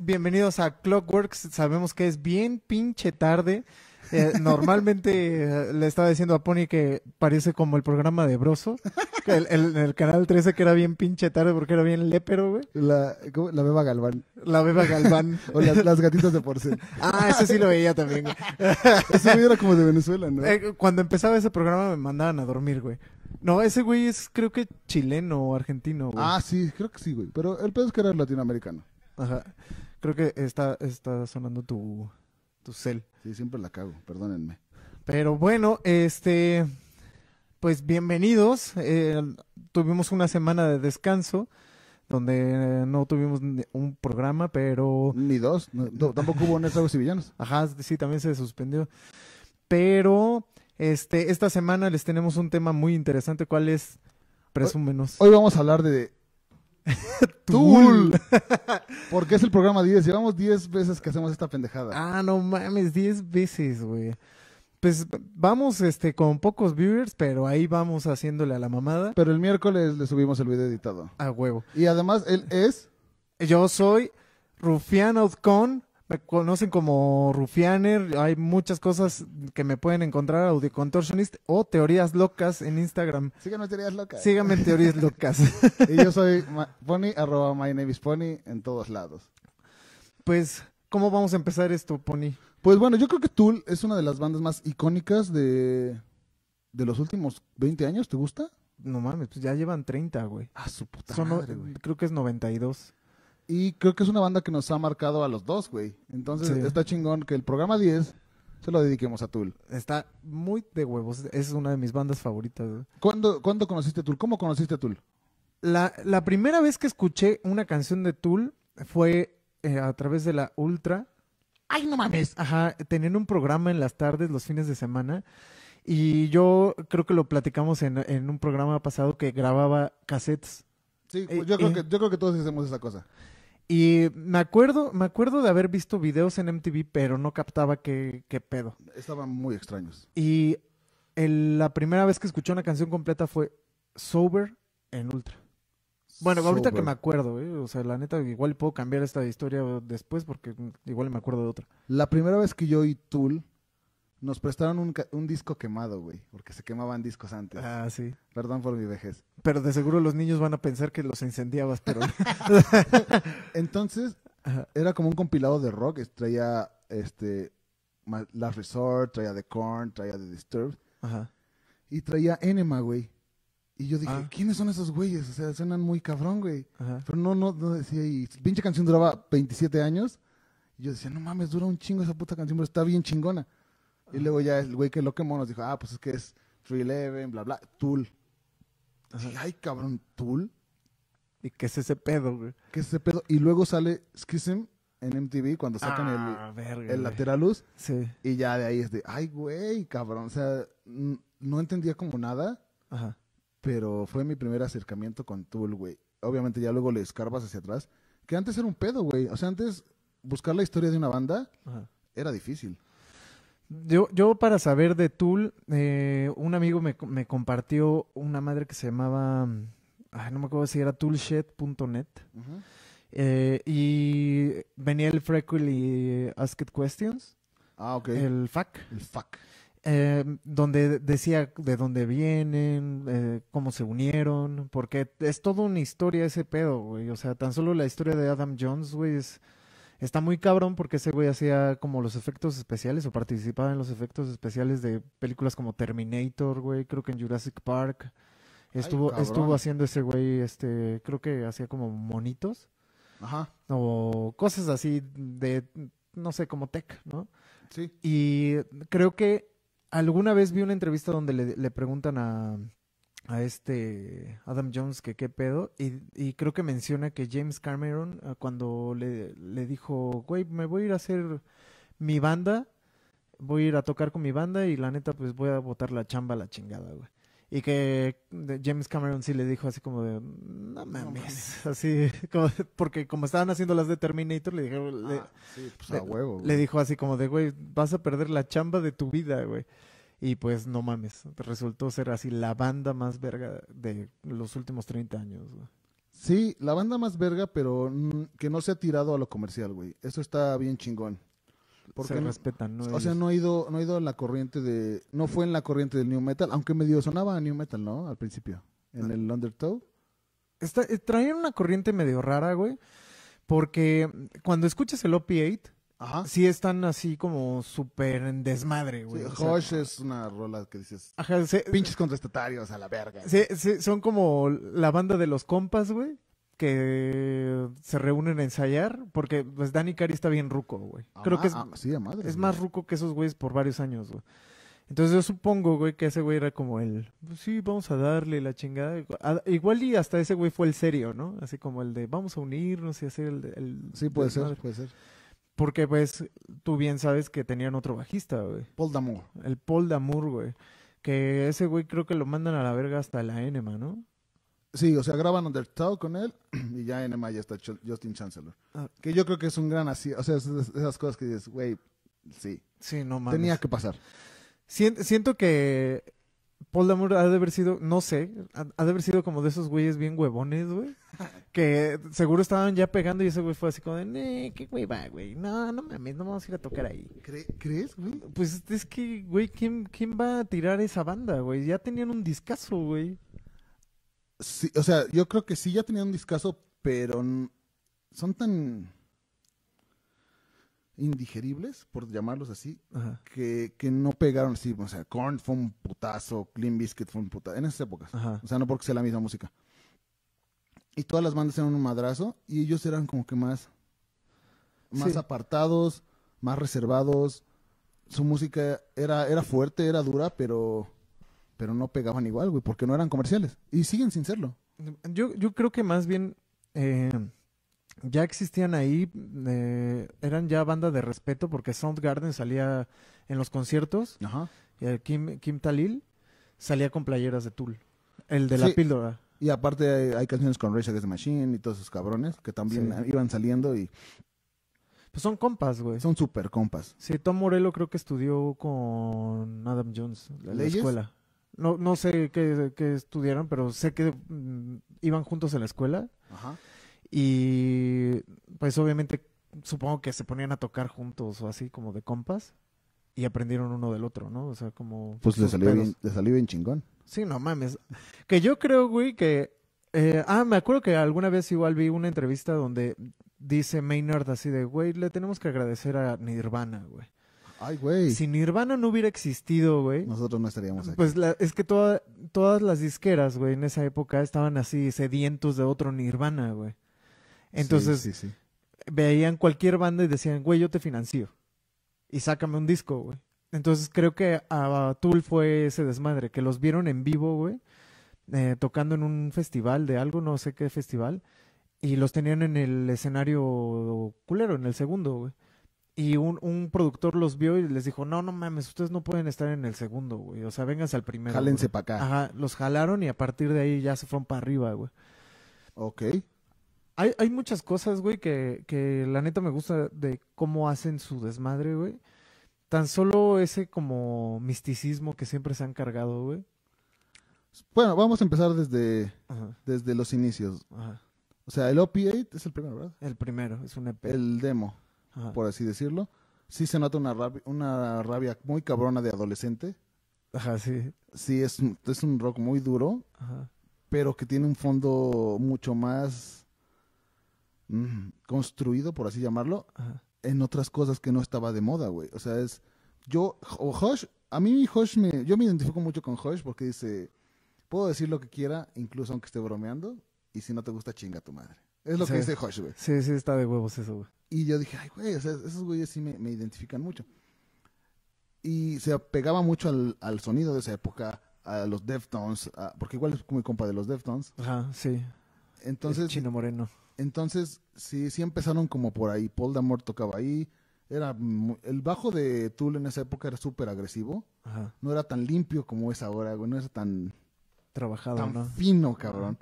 bienvenidos a Clockworks. Sabemos que es bien pinche tarde. Eh, normalmente eh, le estaba diciendo a Pony que parece como el programa de Broso, el, el, canal 13 que era bien pinche tarde porque era bien lépero, güey. La, la beba Galván. La beba Galván. o las, gatitas de porcel. Ah, ese sí lo veía también. Ese era como de Venezuela, ¿no? Eh, cuando empezaba ese programa me mandaban a dormir, güey. No, ese güey es creo que chileno o argentino, güey. Ah, sí, creo que sí, güey. Pero el pedo es que era latinoamericano. Ajá. Creo que está, está sonando tu, tu cel. Sí, siempre la cago, perdónenme. Pero bueno, este, pues bienvenidos. Eh, tuvimos una semana de descanso donde eh, no tuvimos un programa, pero... Ni dos, tampoco hubo Nesagos y Villanos. Ajá, sí, también se suspendió. Pero este, esta semana les tenemos un tema muy interesante, ¿cuál es? Presúmenos. hoy vamos a hablar de Tool. Porque es el programa 10. Llevamos 10 veces que hacemos esta pendejada. Ah, no mames, 10 veces, güey. Pues vamos este con pocos viewers, pero ahí vamos haciéndole a la mamada. Pero el miércoles le subimos el video editado. A huevo. Y además él es Yo soy Rufián Outcon me conocen como Rufianer. Hay muchas cosas que me pueden encontrar, Audio Contortionist o Teorías Locas en Instagram. Síganme en Teorías Locas. Síganme Teorías Locas. y yo soy Pony, arroba en todos lados. Pues, ¿cómo vamos a empezar esto, Pony? Pues bueno, yo creo que Tool es una de las bandas más icónicas de, de los últimos 20 años. ¿Te gusta? No mames, pues ya llevan 30, güey. Ah, su puta madre, güey. Creo que es 92. Y creo que es una banda que nos ha marcado a los dos, güey. Entonces está chingón que el programa 10 se lo dediquemos a Tool. Está muy de huevos. Es una de mis bandas favoritas. ¿Cuándo, conociste a Tool? ¿Cómo conociste a Tool? La, la, primera vez que escuché una canción de Tool fue eh, a través de la Ultra. ¡Ay, no mames! Ajá, tenían un programa en las tardes, los fines de semana. Y yo creo que lo platicamos en, en un programa pasado que grababa cassettes. Sí, eh, yo, creo eh. que, yo creo que todos hacemos esa cosa. Y me acuerdo, me acuerdo de haber visto videos en MTV, pero no captaba qué, qué pedo. Estaban muy extraños. Y la primera vez que escuché una canción completa fue Sober en Ultra. Bueno, ahorita que me acuerdo, ¿eh? o sea, la neta, igual puedo cambiar esta historia después porque igual me acuerdo de otra. La primera vez que yo oí Tool nos prestaron un, un disco quemado, güey, porque se quemaban discos antes. Ah, sí. Perdón por mi vejez. Pero de seguro los niños van a pensar que los incendiabas, pero... Entonces, era como un compilado de rock, traía este, Last Resort, traía The Corn, traía The Disturbed. Ajá. Y traía Enema, güey. Y yo dije, ah. ¿quiénes son esos güeyes? O sea, suenan muy cabrón, güey. Pero no, no, no decía, y pinche canción duraba 27 años. Y yo decía, no mames, dura un chingo esa puta canción, pero está bien chingona. Y luego ya el güey que lo quemó nos dijo, ah, pues es que es 311, bla, bla, Tool. ay, cabrón, Tool. ¿Y qué es ese pedo, güey? ¿Qué es ese pedo? Y luego sale Schism en MTV cuando sacan el, ah, lateral luz. Sí. Y ya de ahí es de, ay, güey, cabrón. O sea, no entendía como nada. Ajá. Pero fue mi primer acercamiento con Tool, güey. Obviamente ya luego le escarbas hacia atrás. Que antes era un pedo, güey. O sea, antes buscar la historia de una banda era difícil. Yo, yo para saber de Tool, eh, un amigo me, me, compartió una madre que se llamaba, no me acuerdo si era toolshed.net. eh, y venía el Frequently Asked Questions. Ah, El FAQ. El FAQ. Eh, donde decía de dónde vienen, eh, cómo se unieron, porque es toda una historia ese pedo, güey. O sea, tan solo la historia de Adam Jones, güey, es está muy cabrón porque ese güey hacía como los efectos especiales o participaba en los efectos especiales de películas como Terminator, güey, creo que en Jurassic Park. Estuvo, estuvo haciendo ese güey, este, creo que hacía como monitos. Ajá. O cosas así de, no sé, como tech, ¿no? Sí. Y creo que alguna vez vi una entrevista donde le preguntan a, a este Adam Jones que qué pedo y, y creo que menciona que James Cameron ah, cuando le, le dijo, güey, me voy a ir a hacer mi banda, voy a ir a tocar con mi banda y la neta pues voy a botar la chamba a la chingada, güey. Y que James Cameron sí le dijo así como de, no mames, así, como porque como estaban haciendo las de Terminator, le dijeron, le ah, pues, dijo así como de, güey, vas a perder la chamba de tu vida, güey. Y pues no mames, resultó ser así la banda más verga de los últimos 30 años. Sí, la banda más verga, pero que no se ha tirado a lo comercial, güey. Eso está bien chingón. Porque se respetan, ¿no? O sea, no ha ido, no ha ido en la corriente de, no fue en la corriente del new metal, aunque medio sonaba new metal, ¿no? Al principio, en ah. el Undertow. Está, eh, una corriente medio rara, güey, porque cuando escuchas el OP8 Ajá. sí están así como súper en desmadre, güey. Sí, es una rola que dices. Ajá, pinches contestatarios a la verga. Sí, son como la banda de los compas, güey. Que se reúnen a ensayar. Porque pues Danny Cari está bien ruco, güey. Ah, Creo que es, ah, es más ruco que esos güeyes por varios años, güey. Entonces yo supongo, güey, que ese güey era como el, pues sí, vamos a darle la chingada. igual y hasta ese güey fue el serio, ¿no? Así como el de, vamos a unirnos y hacer el... sí, puede ser, puede ser. Porque pues tú bien sabes que tenían otro bajista, güey. Paul Damour. El Paul Damour, güey. Que ese güey creo que lo mandan a la verga hasta la Enema, ¿no? Sí, o sea, graban Undertale con él y ya Enema ya está Justin Chancellor. Ah. Que yo creo que es un gran así, o sea, esas cosas que dices, güey, sí. Sí, no mames. Tenía que pasar. siento que Paul Damour ha de haber sido, no sé, ha, de haber sido como de esos güeyes bien huevones, güey. que seguro estaban ya pegando y ese güey fue así como de, eh, qué güey va, güey. No, no mames, no vamos a ir a tocar ahí. ¿Crees, güey? Pues es que, güey, ¿quién, ¿quién va a tirar esa banda, güey? Ya tenían un discazo, güey. Sí, o sea, yo creo que sí ya tenían un discazo, pero son tan indigeribles, por llamarlos así, que, no pegaron así. O sea, Korn fue un putazo, Clean Biscuit fue un putazo, en esas épocas. O sea, no porque sea la misma música. Y todas las bandas eran un madrazo y ellos eran como que más, más apartados, más reservados. Su música era, era fuerte, era dura, pero, pero no pegaban igual, güey, porque no eran comerciales. Y siguen sin serlo. Yo, creo que más bien... Eh, ya existían ahí, eh, eran ya banda de respeto porque Soundgarden salía en los conciertos, y Kim, Kim, Talil salía con playeras de Tool, el de la píldora. Y aparte hay, canciones con Rage Against the Machine y todos esos cabrones que también iban saliendo y... Pues son compas, güey. Son super compas. Sí, Tom Morello creo que estudió con Adam Jones en la escuela. No, no sé qué, estudiaron, pero sé que mm, iban juntos en la escuela. Ajá. Y pues obviamente supongo que se ponían a tocar juntos o así como de compas y aprendieron uno del otro, ¿no? O sea, como... Pues le salió, bien, chingón. Sí, no mames. Que yo creo, güey, que... Eh, ah, me acuerdo que alguna vez igual vi una entrevista donde dice Maynard así de, güey, le tenemos que agradecer a Nirvana, güey. Ay, güey. Si Nirvana no hubiera existido, güey. Nosotros no estaríamos aquí. Pues es que todas las disqueras, güey, en esa época estaban así sedientos de otro Nirvana, güey. Entonces, veían cualquier banda y decían, güey, yo te financio. Y sácame un disco, güey. Entonces creo que a, Tool fue ese desmadre, que los vieron en vivo, güey, eh, tocando en un festival de algo, no sé qué festival, y los tenían en el escenario culero, en el segundo, güey. Y un, un, productor los vio y les dijo, no, no mames, ustedes no pueden estar en el segundo, güey. O sea, vénganse al primero. Jálense para acá. Ajá, los jalaron y a partir de ahí ya se fueron para arriba, güey. Ok. Hay, muchas cosas, güey, que, la neta me gusta de cómo hacen su desmadre, güey. Tan solo ese como misticismo que siempre se han cargado, güey. Bueno, vamos a empezar desde, desde los inicios. O sea, el OP8 es el primero, ¿verdad? El primero, es un EP. El demo, por así decirlo. Sí se nota una rabia, una rabia muy cabrona de adolescente. Ajá, sí. Sí, es, es un rock muy duro, Ajá. pero que tiene un fondo mucho más construido, por así llamarlo, en otras cosas que no estaba de moda, güey. O sea, es. Yo, o a mí Josh me. Yo me identifico mucho con Josh porque dice: Puedo decir lo que quiera, incluso aunque esté bromeando, y si no te gusta, chinga tu madre. Es lo que dice Josh güey. Sí, sí, está de huevos eso, güey. Y yo dije: Ay, güey, o esos güeyes sí me, me identifican mucho y se apegaba mucho al, al, sonido de esa época, a los Deftones, porque igual es muy compa de los Deftones. Ajá, sí. Entonces. El chino Moreno. Entonces, sí, sí empezaron como por ahí. Paul Damore tocaba ahí. Era el bajo de Tool en esa época era súper agresivo. No era tan limpio como es ahora, No era tan trabajado, tan fino, cabrón.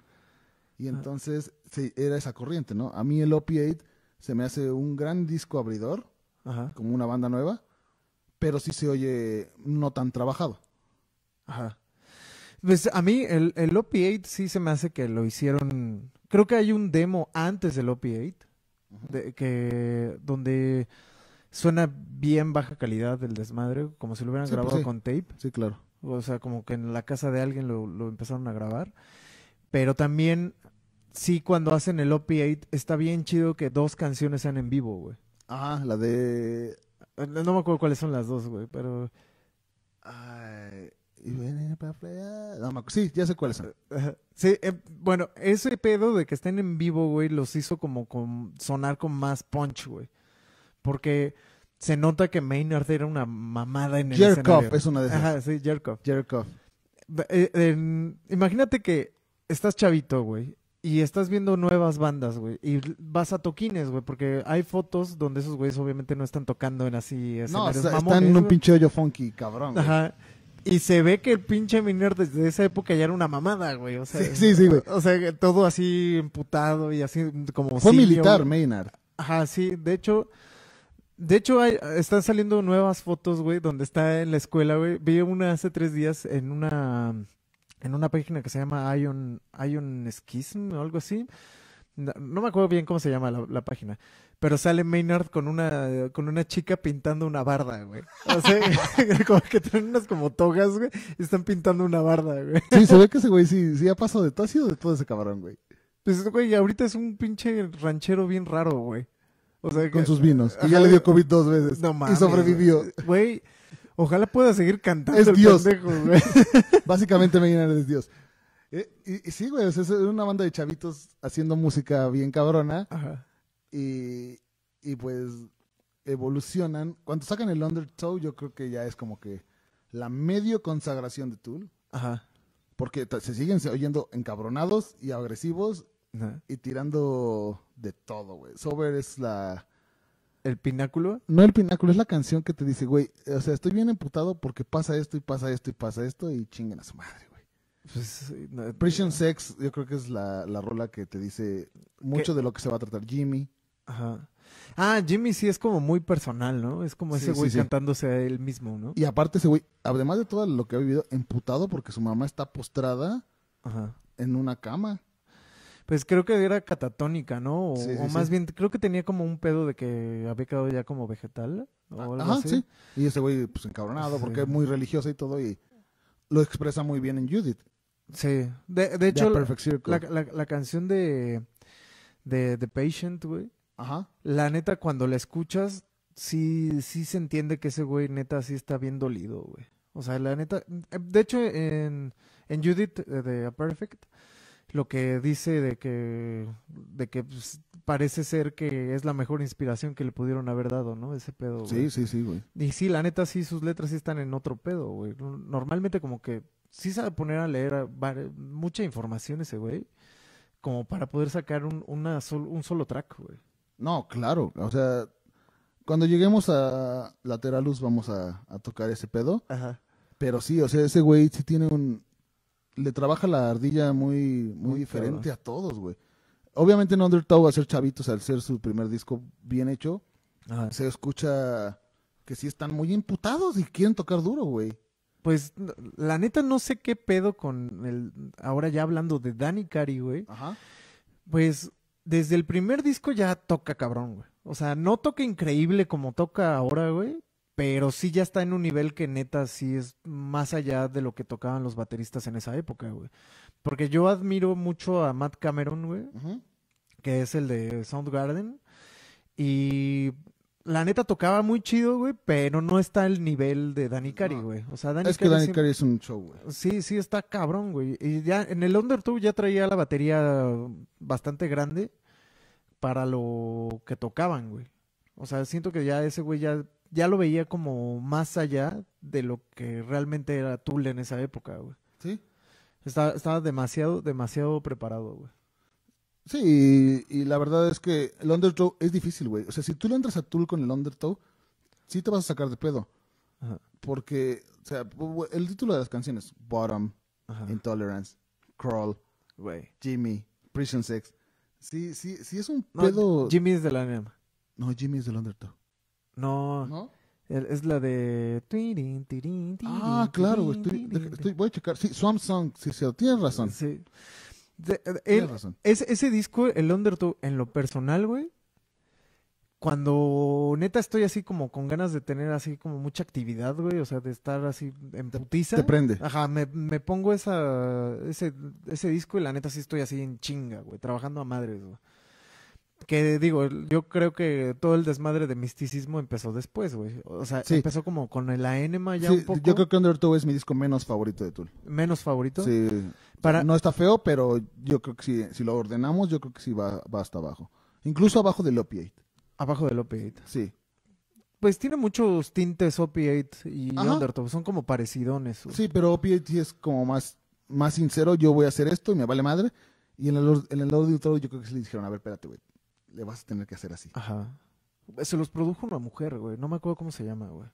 Y entonces sí, era esa corriente, ¿no? A mí el Opiate se me hace un gran disco abridor, Ajá. como una banda nueva, pero sí se oye no tan trabajado. Ajá. Pues a mí el, el Opiate sí se me hace que lo hicieron Creo que hay un demo antes del OP8 de, que, donde suena bien baja calidad el desmadre, como si lo hubieran pues grabado con tape. Sí, claro. O sea, como que en la casa de alguien lo, empezaron a grabar. Pero también, sí, cuando hacen el OP8, está bien chido que dos canciones sean en vivo, güey. Ah, la de. Eh, no, no me acuerdo cuáles son las dos, güey, pero. Ay, sí, ya sé cuál son. Sí, eh, bueno, ese pedo de que estén en vivo, güey, los hizo como con, sonar con más punch, güey. Porque se nota que Maynard era una mamada en el Jerkoff es una de esas. Ajá, sí, Jerkoff. Jerkoff. Eh, imagínate que estás chavito, güey, y estás viendo nuevas bandas, güey, y vas a toquines, güey, porque hay fotos donde esos güeyes obviamente no están tocando en así No, están en un pinche hoyo funky, cabrón, Ajá. Y se ve que el pinche Miner desde esa época ya era una mamada, güey. O sea, sí, sí, güey. O sea, todo así emputado y así como... Fue militar, Maynard. Ajá, sí. De hecho, de hecho hay, están saliendo nuevas fotos, güey, donde está en la escuela, güey. Vi una hace tres días en una, en una página que se llama Ion, Ion Schism o algo así no, me acuerdo bien cómo se llama la, página, pero sale Maynard con una, con una chica pintando una barda, güey. O sea, como que tienen unas como togas, güey, y están pintando una barda, güey. Sí, se ve que ese güey sí, sí ha pasado de todo, ha sido de todo ese cabrón, güey. Pues, güey, ahorita es un pinche ranchero bien raro, güey. O sea, con sus vinos. y ya le dio COVID dos veces. No mames. Y sobrevivió. Güey, ojalá pueda seguir cantando. Es el Dios. güey. Básicamente Maynard es Dios. Eh, y, sí, güey, es una banda de chavitos haciendo música bien cabrona. Y, pues evolucionan. Cuando sacan el Undertow, yo creo que ya es como que la medio consagración de Tool. Ajá. Porque se siguen oyendo encabronados y agresivos y tirando de todo, güey. Sober es la... ¿El pináculo? No el pináculo, es la canción que te dice, güey, o sea, estoy bien emputado porque pasa esto y pasa esto y pasa esto y chinguen a su madre, güey. Pues, Sex, yo creo que es la, rola que te dice mucho de lo que se va a tratar Jimmy. Ajá. Ah, Jimmy sí es como muy personal, ¿no? Es como ese güey cantándose a él mismo, ¿no? Y aparte ese güey, además de todo lo que ha vivido, emputado porque su mamá está postrada en una cama. Pues creo que era catatónica, ¿no? O, más bien, creo que tenía como un pedo de que había quedado ya como vegetal. Ajá, sí. Y ese güey, pues encabronado, porque es muy religiosa y todo, y lo expresa muy bien en Judith. Sí, de, hecho, la, canción de, The Patient, güey. Ajá. La neta, cuando la escuchas, sí, sí se entiende que ese güey, neta, sí está bien dolido, güey. O sea, la neta. De hecho, en, Judith eh, de A Perfect, lo que dice de que, de que pues, parece ser que es la mejor inspiración que le pudieron haber dado, ¿no? Ese pedo. Sí, sí, sí, güey. Y sí, la neta, sí, sus letras sí están en otro pedo, güey. Normalmente como que sí sabe poner a leer mucha información ese güey, como para poder sacar un, una un solo track, güey. No, claro, o sea, cuando lleguemos a Lateralus vamos a, tocar ese pedo. Ajá. Pero sí, o sea, ese güey sí tiene un... Le trabaja la ardilla muy, muy, diferente a todos, güey. Obviamente en Undertow, a ser chavitos, al ser su primer disco bien hecho, se escucha que sí están muy imputados y quieren tocar duro, güey pues la neta no sé qué pedo con el, ahora ya hablando de Danny Cari, güey. Ajá. Pues desde el primer disco ya toca cabrón, güey. O sea, no toca increíble como toca ahora, güey. Pero sí ya está en un nivel que neta sí es más allá de lo que tocaban los bateristas en esa época, güey. Porque yo admiro mucho a Matt Cameron, güey. Que es el de Soundgarden. Y la neta tocaba muy chido, güey, pero no está al nivel de Danny Cari, güey. O sea, Es que es un show, güey. Sí, sí, está cabrón, güey. Y ya en el Undertow ya traía la batería bastante grande para lo que tocaban, güey. O sea, siento que ya ese güey ya, ya lo veía como más allá de lo que realmente era Tool en esa época, güey. Sí. Estaba, estaba demasiado, demasiado preparado, güey. Sí, y, la verdad es que el undertow es difícil, güey. O sea, si tú le entras a Tool con el undertow, sí te vas a sacar de pedo. Porque, o sea, el título de las canciones, Bottom, Intolerance, Crawl, güey. Jimmy, Prison Sex. Sí, sí, sí es un pedo. Jimmy es de la NM. No, Jimmy es del Undertow. No. ¿No? es la de. Ah, claro, estoy, voy a checar. Sí, Swamp Song, sí, sí, tienes razón. Sí. De, Ese, disco, el Undertow, en lo personal, güey, cuando neta estoy así como con ganas de tener así como mucha actividad, güey, o sea, de estar así en putiza. Te prende. Ajá, me, pongo esa, ese, ese disco y la neta sí estoy así en chinga, güey, trabajando a madres, güey. Que digo, yo creo que todo el desmadre de misticismo empezó después, güey. O sea, empezó como con el ANMA ya un poco. Yo creo que Undertow es mi disco menos favorito de Tool. ¿Menos favorito? Sí. No está feo, pero yo creo que si, lo ordenamos, yo creo que sí va, hasta abajo. Incluso abajo del Opiate. Abajo del Opiate. Sí. Pues tiene muchos tintes Opiate y Undertow. son como parecidones. Sí, pero Opiate sí es como más, más sincero, yo voy a hacer esto y me vale madre. Y en el, en lado yo creo que se le dijeron, a ver, espérate, güey, le vas a tener que hacer así. Ajá. Se los produjo una mujer, güey, no me acuerdo cómo se llama, güey.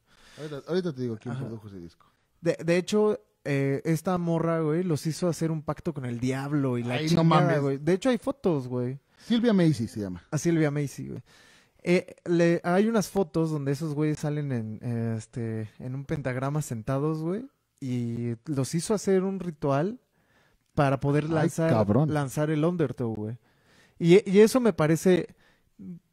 Ahorita, te digo quién produjo ese disco. de hecho, eh, esta morra, güey, los hizo hacer un pacto con el diablo y la chingada, güey. De hecho, hay fotos, güey. Silvia Macy se llama. A Silvia Macy, güey. Eh, hay unas fotos donde esos güeyes salen en, este, en un pentagrama sentados, güey. Y los hizo hacer un ritual para poder lanzar, lanzar el Undertow, güey. Y, eso me parece...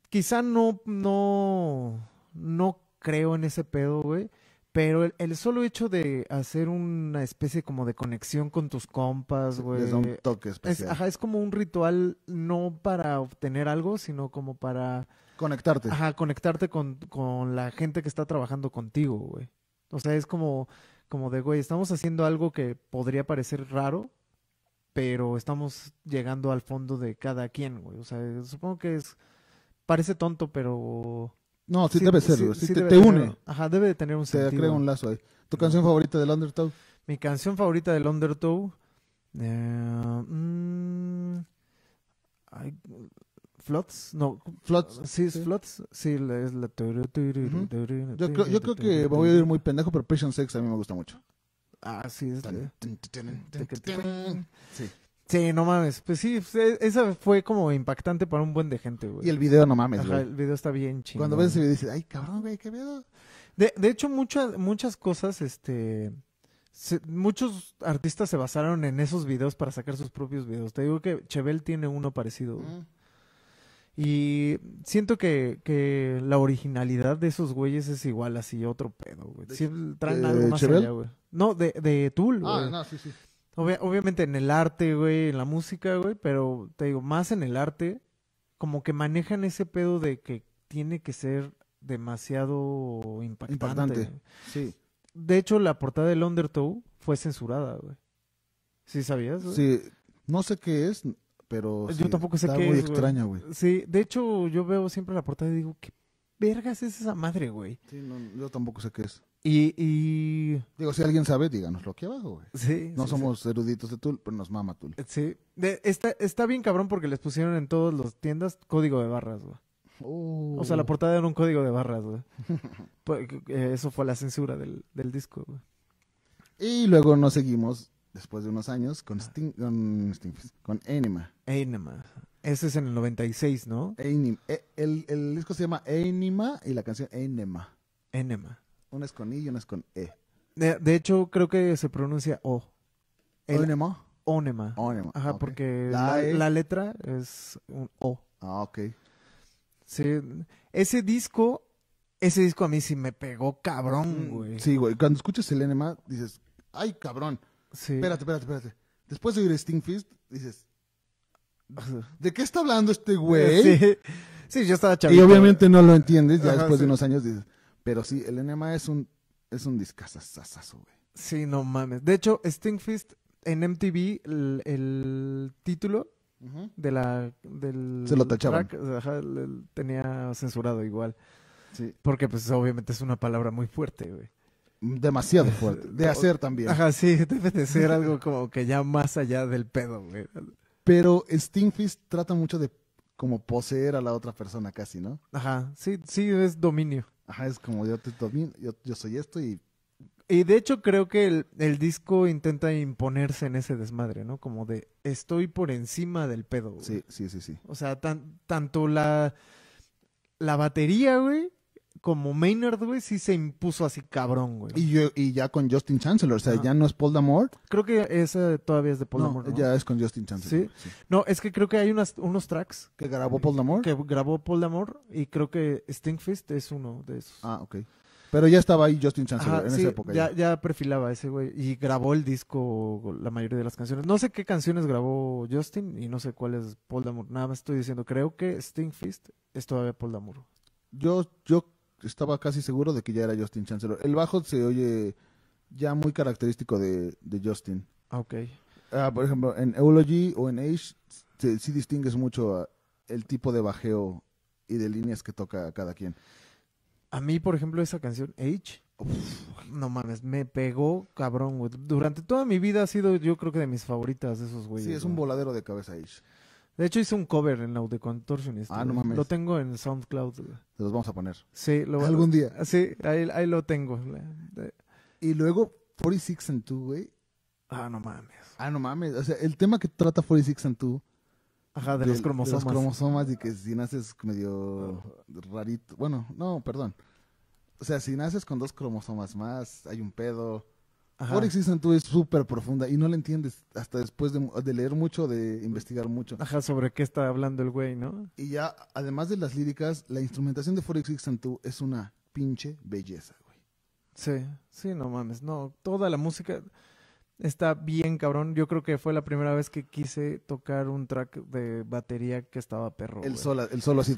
Quizá no, no, no creo en ese pedo, güey. Pero el, solo hecho de hacer una especie como de conexión con tus compas, güey. Es un toque especial. ajá, es como un ritual no para obtener algo, sino como para... Conectarte. Ajá, conectarte con, con la gente que está trabajando contigo, güey. O sea, es como, como de, güey, estamos haciendo algo que podría parecer raro, pero estamos llegando al fondo de cada quien, güey. O sea, supongo que es... Parece tonto, pero no, sí, debe serlo. Sí, te, une. Ajá, debe de tener un te crea un lazo ahí. ¿Tu canción favorita del Undertow? Mi canción favorita del Undertow. Eh, mm, Flots, no. Flots. Sí, es Flots. Sí, es la. yo, creo, yo creo que me voy a ir muy pendejo, pero Passion Sex a mí me gusta mucho. Ah, sí, es Sí. Sí, no mames. Pues sí, pues, e, esa fue como impactante para un buen de gente, güey. Y el video, no mames, Ajá, el video está bien chido. Cuando ves el video dices, ay, cabrón, güey, qué miedo. De, de hecho, muchas, muchas cosas, este... muchos artistas se basaron en esos videos para sacar sus propios videos. Te digo que Chevel tiene uno parecido. Mm. Y siento que, que, la originalidad de esos güeyes es igual así, otro pedo, güey. Siempre traen algo más allá, güey. No, de, de Tool, ah, No, sí, sí obviamente en el arte, güey, en la música, güey, pero te digo, más en el arte, como que manejan ese pedo de que tiene que ser demasiado impactante. Sí. De hecho, la portada de Undertow fue censurada, güey. ¿Sí sabías? Sí, no sé qué es, pero yo tampoco sé muy extraña, güey. Sí, de hecho yo veo siempre la portada y digo, ¿qué vergas es esa madre, güey? Sí, no, yo tampoco sé qué es. Y, Digo, si alguien sabe, díganoslo aquí abajo, güey. No somos eruditos de Tul, pero nos mama Tul. Sí. está, bien cabrón porque les pusieron en todas las tiendas código de barras, güey. O sea, la oh. portada era un código de barras, güey. Pues, eh, eso fue la censura del, disco, güey. Y luego nos seguimos, después de unos años, con, con, Enema. Ese es en el 96, ¿no? Eh, el, el, disco se llama Enima y la canción Enema. Enema. Una es con I y una es con E. De, hecho, creo que se pronuncia O. El, ¿Onema? Onema. Onema. Ajá, porque e. la, letra es un O. Ah, ok. Sí, ese disco, ese disco a mí sí me pegó cabrón, mm, güey. Sí, güey, cuando escuchas el Enema dices, ay, cabrón. Sí. Espérate, espérate, espérate. Después de oír Sting Fist, dices, ¿de qué está hablando este güey? Sí. yo estaba chavito. Y obviamente no lo entiendes, ya después de unos años dices, pero sí, el NMA es un, es un güey. Sí, no mames. De hecho, Stingfist en MTV, el, título de la, del Se lo tachaban. tenía censurado igual. Sí. Porque, pues, obviamente es una palabra muy fuerte, güey. Demasiado fuerte. De hacer también. Ajá, sí, debe de ser algo como que ya más allá del pedo, güey. Pero Stingfist trata mucho de como poseer a la otra persona casi, ¿no? Ajá, sí, sí, es dominio. Ajá, es como yo te yo soy esto y... Y de hecho creo que el, disco intenta imponerse en ese desmadre, ¿no? Como de estoy por encima del pedo. Güey. Sí, sí, sí, sí. O sea, tan, tanto la, la batería, güey, como Maynard, güey, sí se impuso así cabrón, güey. Y, yo, y ya con Justin Chancellor, o sea, ya no es Paul Damore. Creo que esa todavía es de Paul Damor. Ya es con Justin Chancellor. ¿Sí? No, es que creo que hay unas, unos tracks. ¿Que grabó Paul Damore? Que grabó Paul Damore y creo que Stingfist es uno de esos. Ah, ok. Pero ya estaba ahí Justin Chancellor en esa época. Ya, ya. perfilaba ese güey y grabó el disco, la mayoría de las canciones. No sé qué canciones grabó Justin y no sé cuál es Paul Damore. Nada más estoy diciendo, creo que Stingfist es todavía Paul Damore. Yo, yo estaba casi seguro de que ya era Justin Chancellor. El bajo se oye ya muy característico de, de Justin. Ah, ok. Ah, por ejemplo, en Eulogy o en Age sí, distingues mucho el tipo de bajeo y de líneas que toca cada quien. A mí, por ejemplo, esa canción, Age, no mames, me pegó cabrón, Durante toda mi vida ha sido, yo creo que de mis favoritas esos güeyes. Sí, es un voladero de cabeza, Age. De hecho, hice un cover en la de Contortionist. Este, ah, no mames. Lo tengo en SoundCloud. Se los vamos a poner. Sí, lo Algún día. Sí, ahí, ahí lo tengo. Y luego, 46 and 2, güey. Ah, no mames. Ah, no mames. O sea, el tema que trata 46 and 2. Ajá, de, los cromosomas. De los cromosomas y que si naces medio rarito. Bueno, no, perdón. O sea, si naces con dos cromosomas más, hay un pedo Forex y es súper profunda y no la entiendes hasta después de, leer mucho, de investigar mucho. Ajá, sobre qué está hablando el güey, ¿no? Y ya, además de las líricas, la instrumentación de Forex y es una pinche belleza, güey. Sí, sí, no mames, no, toda la música... Está bien cabrón. Yo creo que fue la primera vez que quise tocar un track de batería que estaba perro. El, solo, el solo así.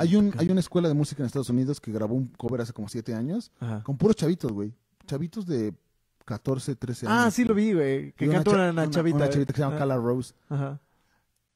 hay, un, hay una escuela de música en Estados Unidos que grabó un cover hace como siete años con puros chavitos, güey. Chavitos de 14, 13 ah, años. Ah, sí lo vi, güey. Que canta una, chavita. Una, chavita que se llama Cala Rose. Ajá.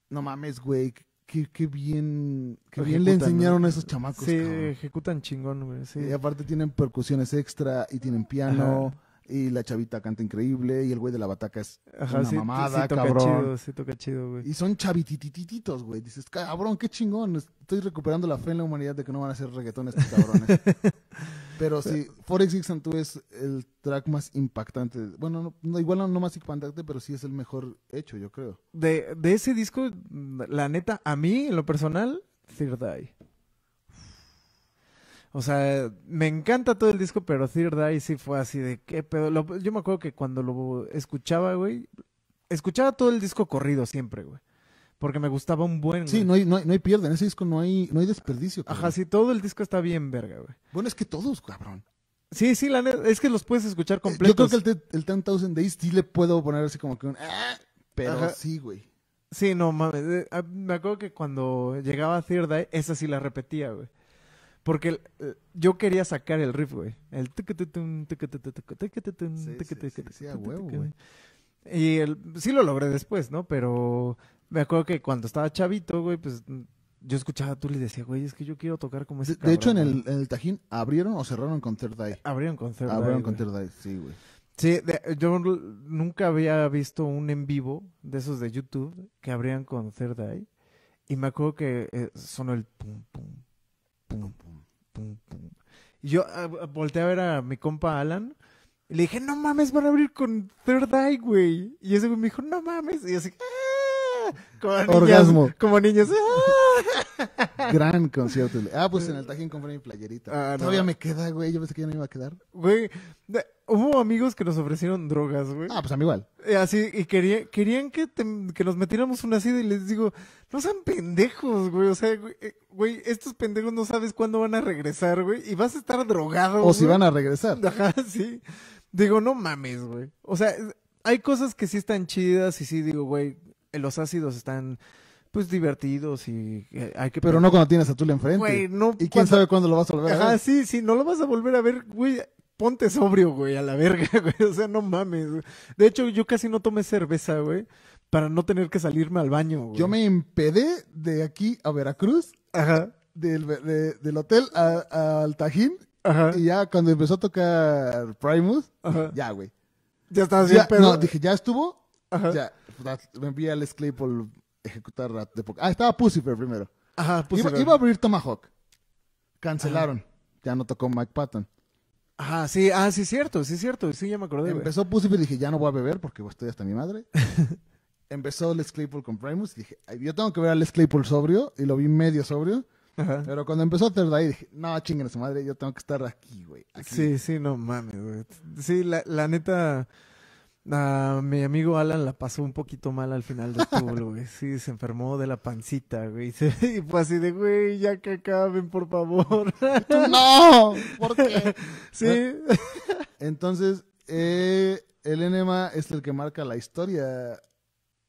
No mames, güey. Qué, bien, qué bien le enseñaron a esos chamacos. Sí, ejecutan chingón, güey. Y aparte tienen percusiones extra y tienen piano y la chavita canta increíble y el güey de la bataca es una mamada, sí toca Chido, sí toca chido, güey. Y son chavititititos, güey. Dices, cabrón, qué chingón. Estoy recuperando la fe en la humanidad de que no van a hacer reggaetones, estos cabrones. Pero sí, Forex Dixon es el track más impactante. Bueno, no, igual no, más impactante, pero sí es el mejor hecho, yo creo. De, de ese disco, la neta, a mí, en lo personal, Third Eye. O sea, me encanta todo el disco, pero Third Eye sí fue así de qué pedo. yo me acuerdo que cuando lo escuchaba, güey, escuchaba todo el disco corrido siempre, güey. Porque me gustaba un buen. Sí, no hay, no, hay, pierda. En ese disco no hay, no hay desperdicio. Ajá, sí, todo el disco está bien, verga, güey. Bueno, es que todos, cabrón. Sí, sí, la neta, es que los puedes escuchar eh, completos. Yo creo que el, el Thousand Days sí le puedo poner así como que un. Ah", pero sí, güey. Sí, no mames. Eh, ah, me acuerdo que cuando llegaba Third Eye, esa sí la repetía, güey. Porque eh, yo quería sacar el riff, güey. El Y sí lo logré después, ¿no? Pero me acuerdo que cuando estaba chavito, güey, pues yo escuchaba a Tully y decía, güey, es que yo quiero tocar como ese De, cabrón, de hecho, en el, en el, Tajín, ¿abrieron o cerraron con Third Eye? Abrieron con Third Eye. Abrieron con Third Eye, sí, güey. Sí, de, yo nunca había visto un en vivo de esos de YouTube que abrían con Third Eye. Y me acuerdo que eh, sonó el pum, pum, pum, y yo ah, ah, volteé a ver a mi compa Alan. Y le dije, no mames, van a abrir con Third Eye, güey. Y ese güey me dijo, no mames. Y así, ah". Orgasmo. como niños. Gran concierto. Ah, pues en el Tajín compré mi playerita. Ah, Todavía me queda, güey. Yo pensé que ya no iba a quedar. Güey, hubo amigos que nos ofrecieron drogas, güey. Ah, pues a mí igual. Eh, así, y querían que, nos metiéramos una sida y les digo, no sean pendejos, güey. O sea, eh, güey, estos pendejos no sabes cuándo van a regresar, güey. Y vas a estar drogado. O si van a regresar. Ajá, sí. Digo, no mames, güey. O sea, hay cosas que sí están chidas y sí digo, güey, eh, los ácidos están pues divertidos y eh, hay que... Pero no cuando tienes a Tula enfrente. y quién sabe cuándo lo vas a volver a ver. Ajá, sí, sí, no lo vas a volver a ver, güey. Ponte sobrio, güey, a la verga, güey. O sea, no mames. De hecho, yo casi no tomé cerveza, güey, para no tener que salirme al baño, güey. Yo me empedé de aquí a Veracruz. Ajá. Del, hotel al Tajín. Ajá. Y ya cuando empezó a tocar Primus, ya, güey. Ya estabas bien, pero... dije, ya estuvo. Ajá. Ya pues, ah, me envía al Claypool ejecutar Ah, estaba Pussifer primero. Ajá, Iba, a abrir Tomahawk. Cancelaron. Ya no tocó Mike Patton. Ajá, sí, ah, sí, cierto, sí, cierto, sí, ya me acordé. Empezó pussy y dije, ya no voy a beber porque estoy hasta mi madre. Empezó Les Claypool con Primus y dije, yo tengo que ver a Les Claypool sobrio y lo vi medio sobrio. Ajá. Pero cuando empezó Third ahí dije, no, chinguen a su madre, yo tengo que estar aquí, güey. Sí, sí, no mames, güey. Sí, la, la neta, Nah, mi amigo Alan la pasó un poquito mal al final del tour, güey. Sí, se enfermó de la pancita, güey. y fue así de, güey, ya que acaben, por favor. no, ¿Por qué? Sí. Ah, entonces, eh, el enema es el que marca la historia.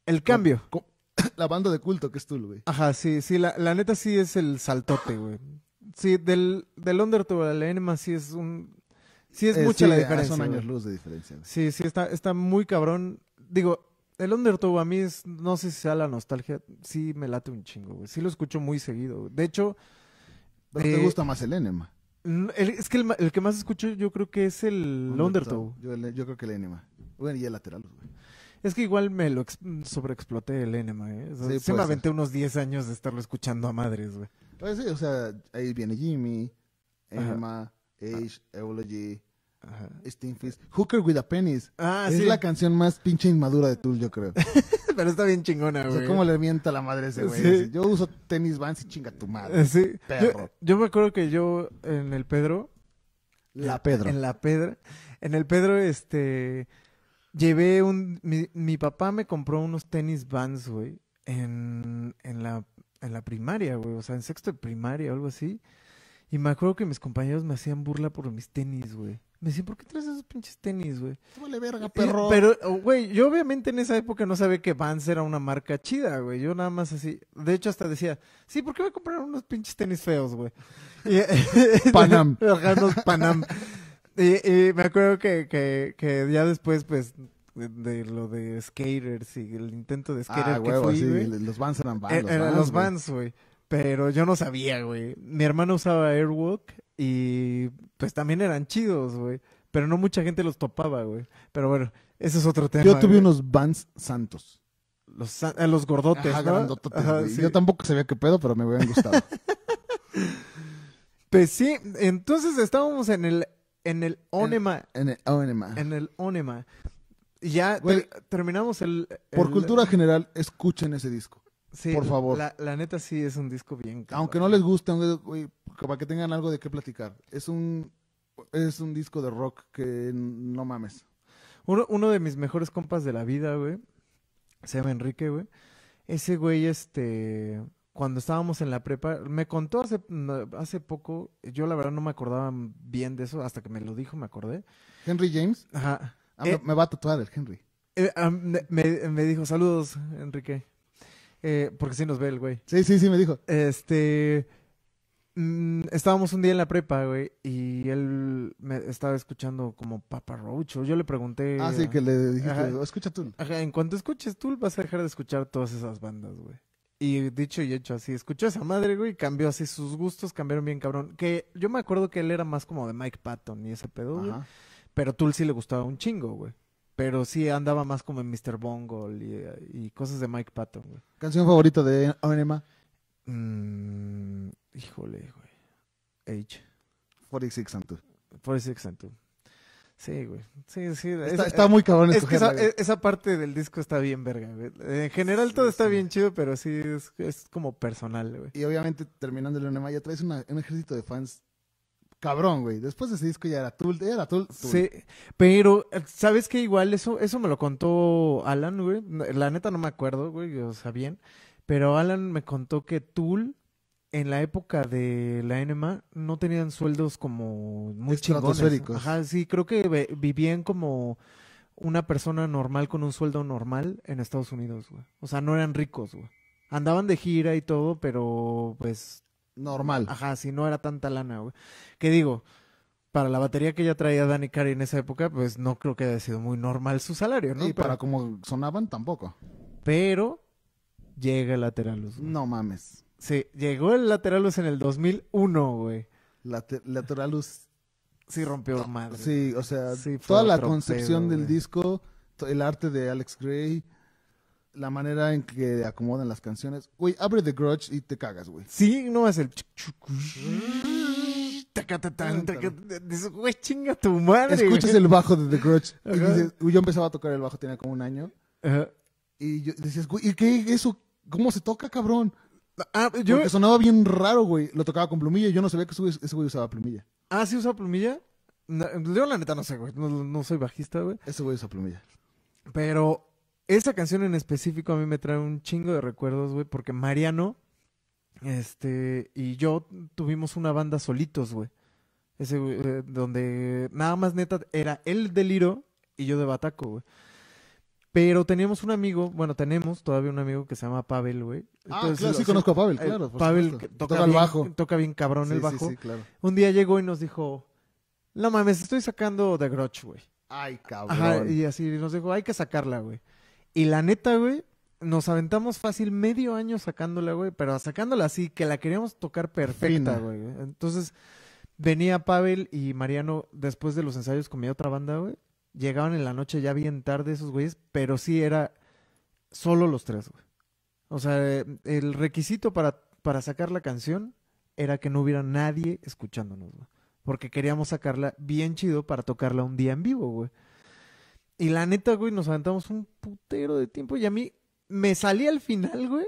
El cambio. la banda de culto que es tú, güey. Ajá, sí, sí, la, neta sí es el saltote, güey. Sí, del, del Undertow el enema sí es un Sí, es eh, mucha la ah, diferencia. años luz de diferencia. Sí, sí, está, está muy cabrón. Digo, el Undertow a mí es, no sé si sea la nostalgia, sí me late un chingo, güey. Sí lo escucho muy seguido. De hecho. te eh, gusta más el Enema. es que el, que más escucho yo creo que es el Undertow. Yo, creo que el Enema. Bueno, y el lateral, güey. Es que igual me lo sobreexploté el Enema, ¿eh? me aventé unos 10 años de estarlo escuchando a madres, güey. Pues sí, o sea, ahí viene Jimmy, Enema, Age, ah. Eulogy, Hooker with a Penis. Ah, es la canción más pinche inmadura de Tool, yo creo. Pero está bien chingona, güey. cómo le mienta la madre ese güey. Yo uso tenis vans y chinga tu madre. Sí. Yo, me acuerdo que yo en el Pedro. La Pedro. En la Pedra. En el Pedro, este. Llevé un. Mi, mi papá me compró unos tenis vans, güey. En, en, la, en la primaria, güey. O sea, en sexto de primaria o algo así. Y me acuerdo que mis compañeros me hacían burla por mis tenis, güey. Me decían, ¿por qué traes esos pinches tenis, güey? verga, perro. pero, güey, yo obviamente en esa época no sabía que Vans era una marca chida, güey. Yo nada más así. De hecho, hasta decía, sí, ¿por qué voy a comprar unos pinches tenis feos, güey? Panam. los Panam. Y, y, me acuerdo que, que, que ya después, pues, de, lo de skaters y el intento de skater ah, que los Vans eran e, Vans. eran los Vans, güey. Pero yo no sabía, güey. Mi hermano usaba Airwalk y pues también eran chidos, güey. Pero no mucha gente los topaba, güey. Pero bueno, ese es otro tema. Yo tuve unos Vans Santos. Los, eh, los gordotes, Yo tampoco sabía qué pedo, pero me hubieran gustado. pues sí, entonces estábamos en el en el Onema. En, el Onema. En el Onema. Ya terminamos el, Por cultura general, escuchen ese disco por favor. La, neta sí es un disco bien. Aunque no les guste, para que tengan algo de qué platicar. Es un, es un disco de rock que no mames. Uno, uno de mis mejores compas de la vida, güey. Se llama Enrique, güey. Ese güey, este, cuando estábamos en la prepa, me contó hace, hace poco, yo la verdad no me acordaba bien de eso, hasta que me lo dijo me acordé. Henry James. Ajá. Ah, eh, me va a tatuar el Henry. Eh, me dijo, saludos, Enrique eh, porque sí nos ve el güey. Sí, sí, sí, me dijo. Este, mm, estábamos un día en la prepa, güey, y él me estaba escuchando como Papa Roach, yo le pregunté. Ah, sí, que le dijiste, escucha tú. en cuanto escuches tú, vas a dejar de escuchar todas esas bandas, güey. Y dicho y hecho así, escuchó a esa madre, güey, cambió así, sus gustos cambiaron bien cabrón. Que yo me acuerdo que él era más como de Mike Patton y ese pedo, Pero Tool sí le gustaba un chingo, güey. Pero sí andaba más como en Mr. Bungle y, eh, y cosas de Mike Patton. ¿Canción favorita de Onema? Mm, híjole, güey. Age. 46 and 2. 46 and 2. Sí, güey. Sí, sí. Está, muy cabrón es que esa, e-, esa, parte del disco está bien verga, güey. En general todo está bien chido, pero sí es, como personal, güey. Y obviamente, terminando el Onema, ya traes un ejército de fans cabrón, güey. Después de ese disco ya era Tool, era Tool. Sí, pero eh, sabes qué? igual eso, eso me lo contó Alan, güey. La neta no me acuerdo, güey, o sea, bien. Pero Alan me contó que Tool en la época de la NMA no tenían sueldos como muy chingones. Ajá, sí, creo que vivían como una persona normal con un sueldo normal en Estados Unidos, güey. O sea, no eran ricos, güey. Andaban de gira y todo, pero pues normal. Ajá, si no era tanta lana, güey. Que digo, para la batería que ya traía Danny Carey en esa época, pues no creo que haya sido muy normal su salario, ¿no? Y para como sonaban, tampoco. Pero llega el lateral No mames. Sí, llegó el lateral en el 2001, güey. Lateralus. Sí rompió madre. Sí, o sea, Sí, toda la concepción del disco, el arte de Alex Gray, la manera en que acomodan las canciones. Güey, abre The Grudge y te cagas, güey. Sí, no es el... Güey, chinga tu madre. Escuchas el bajo de The Grudge. yo empezaba a tocar el bajo, tenía como un año. Y yo decías, güey, ¿y qué eso? ¿Cómo se toca, cabrón? Ah, Porque sonaba bien raro, güey. Lo tocaba con plumilla y yo no sabía que ese güey usaba plumilla. Ah, ¿sí usaba plumilla? yo la neta no sé, güey. No, no soy bajista, güey. Ese güey usa plumilla. Pero esa canción en específico a mí me trae un chingo de recuerdos, güey, porque Mariano este, y yo tuvimos una banda solitos, güey. Ese, eh, donde nada más neta era él de Liro y yo de Bataco, güey. Pero teníamos un amigo, bueno, tenemos todavía un amigo que se llama Pavel, güey. Ah, claro, sí, conozco a Pavel, claro. Pavel toca, el bien, bajo. toca bien cabrón el bajo. Sí, sí, claro. Un día llegó y nos dijo, no mames, estoy sacando The Groch güey. Ay, cabrón. y así nos dijo, hay que sacarla, güey. Y la neta, güey, nos aventamos fácil medio año sacándola, güey, pero sacándola así, que la queríamos tocar perfecta, güey. Entonces, venía Pavel y Mariano después de los ensayos con mi otra banda, güey. Llegaban en la noche ya bien tarde esos güeyes, pero sí era solo los tres, güey. O sea, el requisito para, para sacar la canción era que no hubiera nadie escuchándonos, güey. Porque queríamos sacarla bien chido para tocarla un día en vivo, güey. Y la neta, güey, nos aventamos un putero de tiempo y a mí me salí al final, güey,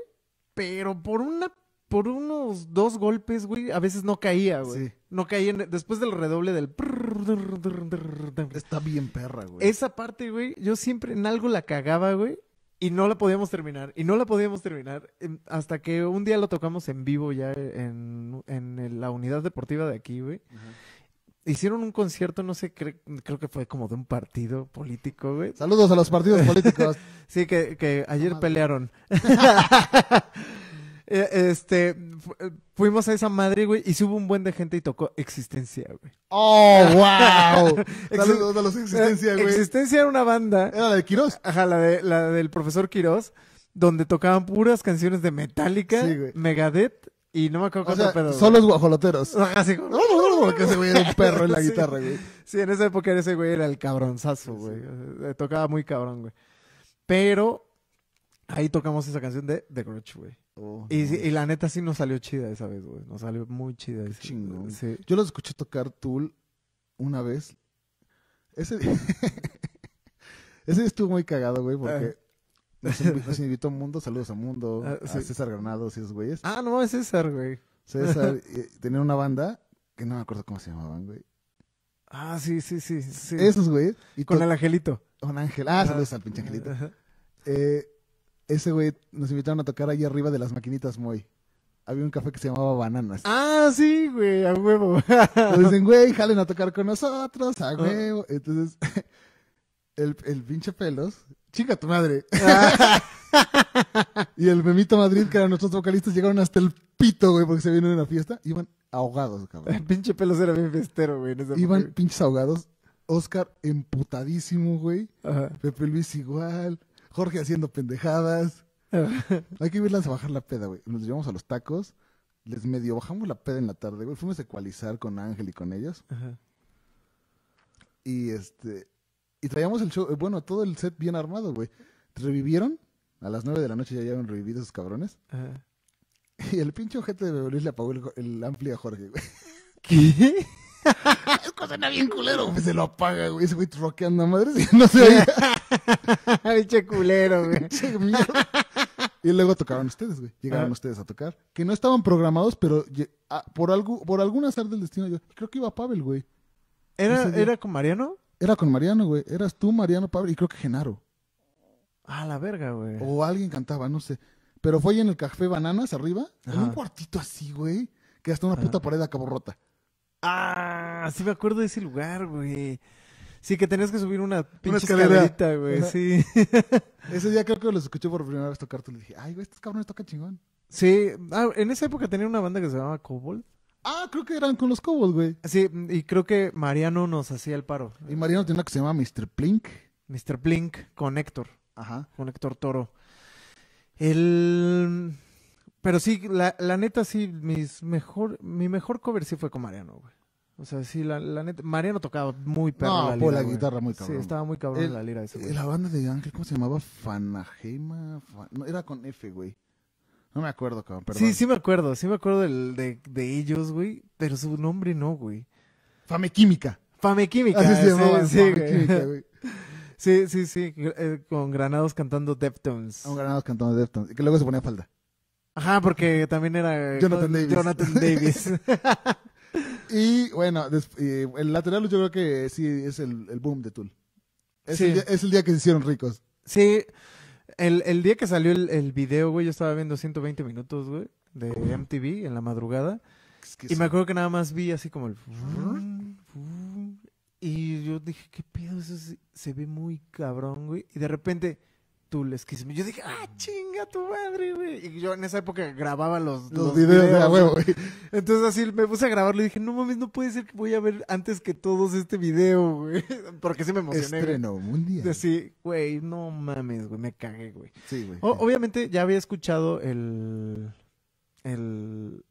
pero por una por unos dos golpes, güey, a veces no caía, güey. No caía después del redoble del Está bien perra, güey. Esa parte, güey, yo siempre en algo la cagaba, güey, y no la podíamos terminar, y no la podíamos terminar em, hasta que un día lo tocamos en vivo ya en, la unidad deportiva de aquí, güey. Hicieron un concierto, no sé, creo que fue como de un partido político, güey. Saludos a los partidos políticos. sí, que, ayer pelearon. Eh, este, eh, fuimos a esa madre, güey, y subo un buen de gente y tocó Existencia, güey. ¡Oh, wow! Saludos a los Existencia, güey. Existencia era una banda. ¿Era la de Quirós? Ajá, la, de, la del profesor Quirós, donde tocaban puras canciones de Metallica, Megadeth y no me acuerdo o sea, Son los guajoloteros. Así como... Porque ese güey era un perro en la guitarra, güey. Sí, en esa época ese güey era el cabronzazo, güey. Tocaba muy cabrón, güey. Pero ahí tocamos esa canción de The Grudge, güey. Oh, y, la neta sí nos salió chida esa vez, güey. Nos salió muy chida. Esa, Chingón. Yo los escuché tocar Tool una vez. Ese día... ese estuvo muy cagado, güey, porque... Ah. Nos, invitó a Mundo, saludos a Mundo, ah, a César Granados y esos güeyes. Ah, no, es César, güey. César eh, tenía una banda que no me acuerdo cómo se llamaban, güey. Ah, sí, sí, sí. sí. Esos güeyes. Y con el angelito. Con Ángel. Ah, ah. saludos al pinche angelito. Eh, ese güey nos invitaron a tocar ahí arriba de las maquinitas Moy. Había un café que se llamaba Bananas. Ah, sí, güey, a huevo. dicen, güey, jalen a tocar con nosotros, a ah. huevo. Entonces, el, pinche pelos, ¡Chica tu madre. Ah. y el Memito Madrid, que eran nuestros vocalistas, llegaron hasta el pito, güey, porque se vino de una fiesta. Iban ahogados, cabrón. El pinche pelos era bien festero, güey. Iban pinches ahogados. Oscar emputadísimo, güey. Pepe Luis igual. Jorge haciendo pendejadas. Hay que irlas a bajar la peda, güey. Nos llevamos a los tacos. Les medio bajamos la peda en la tarde, güey. Fuimos a ecualizar con Ángel y con ellos. Y este, y traíamos el show, eh, bueno, todo el set bien armado, güey. Revivieron, a las nueve de la noche ya habían revivido esos cabrones. Ajá. Y el pinche ojete de Luis le apagó el, el a Jorge, güey. ¿Qué? es cosa bien culero, pues Se lo apaga, güey. Ese güey troqueando a madres y no se oía. Pinche culero, güey. Pinche mierda. Y luego tocaron ustedes, güey. Llegaron ustedes a tocar. Que no estaban programados, pero ah, por, algo, por algún azar del destino, yo creo que iba Pavel, güey. ¿Era, ¿Era con Mariano? Era con Mariano, güey. Eras tú, Mariano, Pablo y creo que Genaro. Ah, la verga, güey. O alguien cantaba, no sé. Pero fue ahí en el Café Bananas, arriba, en un cuartito así, güey, que hasta una puta pared acabó rota. Ah, sí me acuerdo de ese lugar, güey. Sí, que tenías que subir una pinche una escalerita, güey, sí. ese día creo que los escuché por primera vez tocar, tú le dije, ay, güey, estos cabrones tocan chingón. Sí, ah, en esa época tenía una banda que se llamaba Cobol. Ah, creo que eran con los Cobos, güey. Sí, y creo que Mariano nos hacía el paro. Y Mariano tiene una que se llama Mr. Plink. Mr. Plink con Héctor. Ajá. Con Héctor Toro. El... Pero sí, la, neta sí, mis mejor, mi mejor cover sí fue con Mariano, güey. O sea, sí, la, neta, Mariano tocaba muy perro la por pues, la guitarra muy cabrón. Sí, estaba muy cabrón la lira ese, güey. La banda de Ángel, ¿cómo se llamaba? Fanagema, no, era con F, güey. No me acuerdo, cabrón, perdón. Sí, sí me acuerdo, sí me acuerdo del, de, de ellos, güey, pero su nombre no, güey. Fame Química. Fame Química. Así se llamaba, sí, güey. Sí, sí, sí, eh, con Granados cantando Deftones. Ah, con Granados cantando Deftones, que luego se ponía falda. Ajá, porque también era eh, Jonathan Davis. Jonathan Davis. y bueno, el lateral yo creo que sí es el, el boom de Tool. es el día que se hicieron ricos. Sí, el, el día que salió el, el, video, güey, yo estaba viendo 120 minutos, güey, de MTV en la madrugada. y me acuerdo que nada más vi así como el... Y yo dije, ¿qué pedo? Eso se ve muy cabrón, güey. Y de repente tú les quise Yo dije, ah, chinga tu madre, güey. Y yo en esa época grababa los, los, videos, de la huevo, güey. Entonces así me puse a grabar, y dije, no mames, no puede ser que voy a ver antes que todos este video, güey. Porque sí me emocioné. Estreno güey. mundial. Decí, güey, no mames, güey, me cagué, güey. Sí, güey. obviamente ya había escuchado el, el,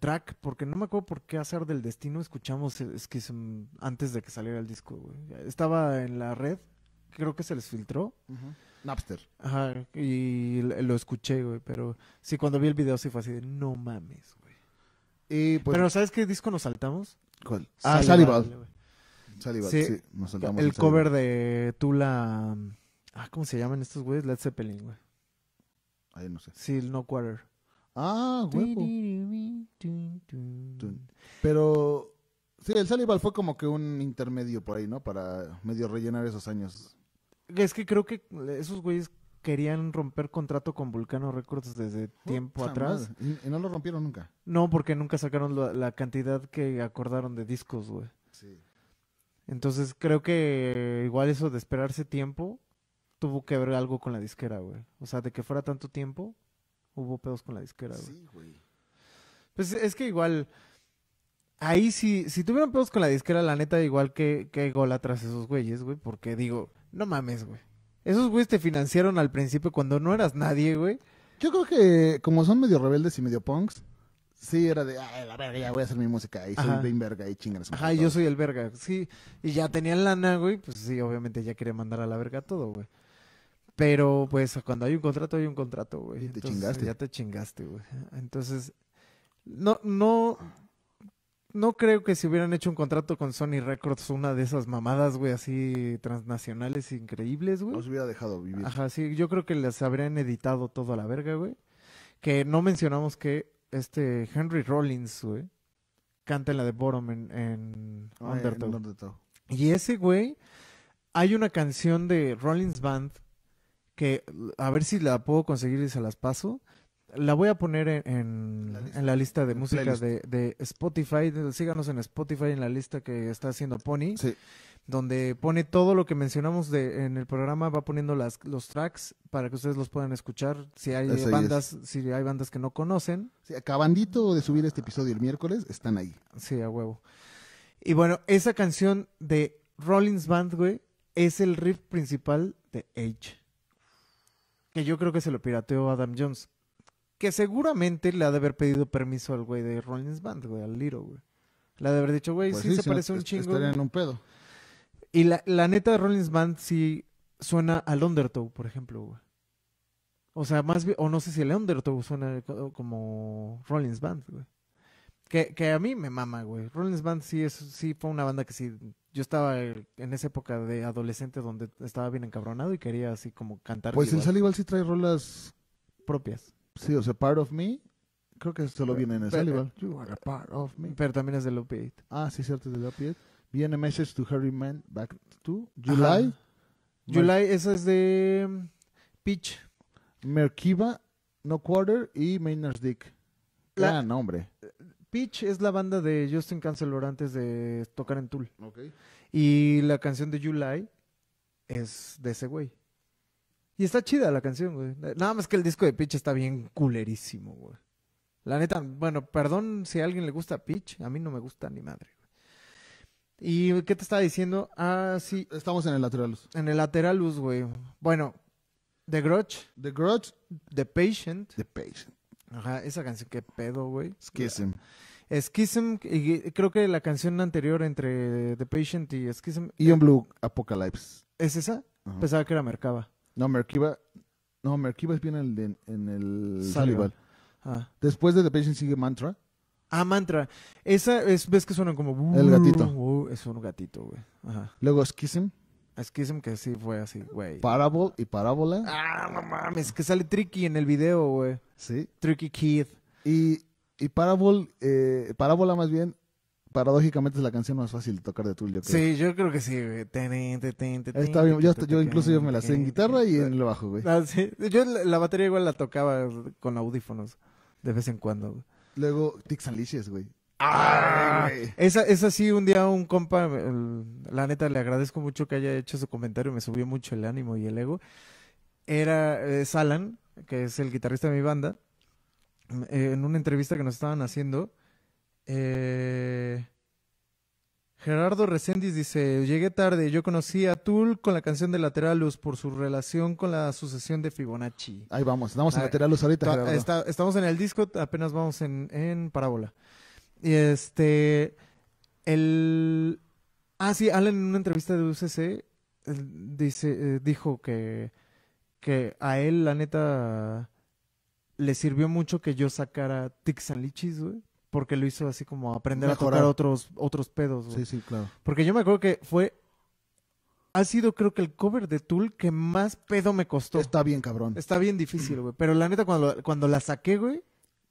track, porque no me acuerdo por qué hacer del destino escuchamos es es antes de que saliera el disco, güey. Estaba en la red, creo que se les filtró. Ajá. Napster. Ajá, y lo escuché, güey, pero sí, cuando vi el video sí fue así de, no mames, güey. pues, pero ¿sabes qué disco nos saltamos? ¿Cuál? Ah, ah Salival. Salival, sí. nos saltamos. El cover de Tula... Ah, ¿cómo se llaman estos güeyes? Led Zeppelin, güey. Ahí no sé. Sí, el No Quarter. Ah, güey. Pero... Sí, el Salival fue como que un intermedio por ahí, ¿no? Para medio rellenar esos años. Es que creo que esos güeyes querían romper contrato con Vulcano Records desde tiempo atrás. Y no lo rompieron nunca. No, porque nunca sacaron la, cantidad que acordaron de discos, güey. Sí. Entonces creo que igual eso de esperarse tiempo tuvo que ver algo con la disquera, güey. O sea, de que fuera tanto tiempo, hubo pedos con la disquera, güey. Sí, güey. Pues es que igual. Ahí sí, si tuvieron pedos con la disquera, la neta, igual que, que gol atrás esos güeyes, güey. Porque digo, no mames, güey. Esos güeyes te financiaron al principio cuando no eras nadie, güey. Yo creo que como son medio rebeldes y medio punks, sí era de, ay, la verga, ya voy a hacer mi música y soy de verga y chingas. Ajá, yo soy el verga, sí. Y ya tenían lana, güey, pues sí, obviamente ya quería mandar a la verga todo, güey. Pero pues cuando hay un contrato, hay un contrato, güey. Te chingaste. Ya te chingaste, güey. Entonces, no, no, no creo que si hubieran hecho un contrato con Sony Records, una de esas mamadas, güey, así transnacionales increíbles, güey. Nos hubiera dejado vivir. Ajá, sí, yo creo que las habrían editado todo la verga, güey. Que no mencionamos que este Henry Rollins, güey, canta en la de Borom en, en ah, todo. Y ese güey, hay una canción de Rollins Band que a ver si la puedo conseguir y se las paso, la voy a poner en, la, lista. de música de, Spotify. Síganos en Spotify en la lista que está haciendo Pony. Sí. Donde pone todo lo que mencionamos de, en el programa, va poniendo las, los tracks para que ustedes los puedan escuchar. Si hay bandas, si hay bandas que no conocen. Sí, acabandito de subir este episodio el miércoles, están ahí. Sí, a huevo. Y bueno, esa canción de Rollins Band, güey, es el riff principal de Age. Que yo creo que se lo pirateó Adam Jones que seguramente le ha de haber pedido permiso al güey de Rollins Band, güey, al Liro, güey. Le ha de haber dicho, güey, pues sí, se parece un chingo. Estaría en un pedo. Y la, la neta de Rollins Band sí suena al Undertow, por ejemplo, güey. O sea, más bien, o no sé si el Undertow suena como Rollins Band, güey. Que, que a mí me mama, güey. Rollins Band sí, es, sí fue una banda que sí. Yo estaba en esa época de adolescente donde estaba bien encabronado y quería así como cantar. Pues el Salival igual sí trae rolas propias. Sí, o sea, Part of Me, creo que solo viene en el eh, You are a part of me. Pero también es de 8 Ah, sí, cierto, es de 8 Viene Message to Harry Man Back to July. July, esa es de mm, Peach. Merkiva, No Quarter y Maynard's Dick. Claro, hombre. nombre. Peach es la banda de Justin Cancelor antes de tocar en Tool. Okay. Y la canción de July es de ese güey. Y está chida la canción, güey. Nada más que el disco de Pitch está bien culerísimo, güey. La neta, bueno, perdón si a alguien le gusta Pitch, a mí no me gusta ni madre. güey. ¿Y qué te estaba diciendo? Ah, sí. Estamos en el Lateralus. En el Lateralus, güey. Bueno, The Grudge. The Grudge. The Patient. The Patient. Ajá, esa canción, qué pedo, güey. Schism. Schism, y creo que la canción anterior entre The Patient y y Ion Blue Apocalypse. ¿Es esa? Pensaba que era Mercaba. No, Merkiba. No, Merkiba es bien el en el Salival. Ah. Después de The Patient sigue Mantra. Ah, Mantra. Esa es, ves que suena como. el gatito. Uh, uh, es un gatito, güey. Luego Schism. Schism que sí fue así, güey. Parable y Parábola. Ah, no mames, que sale Tricky en el video, güey. Sí. Tricky Kid. Y, y eh, Parábola más bien, paradójicamente es la canción más fácil de tocar de Tool, yo creo. Sí, yo creo que sí, güey. yo, incluso yo me la sé en guitarra y en lo bajo, güey. Ah, yo la, batería igual la tocaba con audífonos de vez en cuando. Luego Tix and ah, güey. Esa, esa sí, un día un compa, la neta, le agradezco mucho que haya hecho su comentario, me subió mucho el ánimo y el ego. Era Salan, que es el guitarrista de mi banda, eh, en una entrevista que nos estaban haciendo, eh, Gerardo Reséndiz dice, llegué tarde, yo conocí a Tool con la canción de Lateralus por su relación con la sucesión de Fibonacci. Ahí vamos, estamos en ah, Lateralus ahorita. estamos en el disco, apenas vamos en, Parábola. Y este, el... Ah, sí, Alan en una entrevista de UCC dice, eh, dijo que, que a él, la neta, le sirvió mucho que yo sacara Tixalichis, güey porque lo hizo así como aprender a tocar otros, otros pedos. Sí, sí, claro. Porque yo me acuerdo que fue. Ha sido, creo que, el cover de Tool que más pedo me costó. Está bien, cabrón. Está bien difícil, güey. Pero la neta, cuando, la saqué, güey.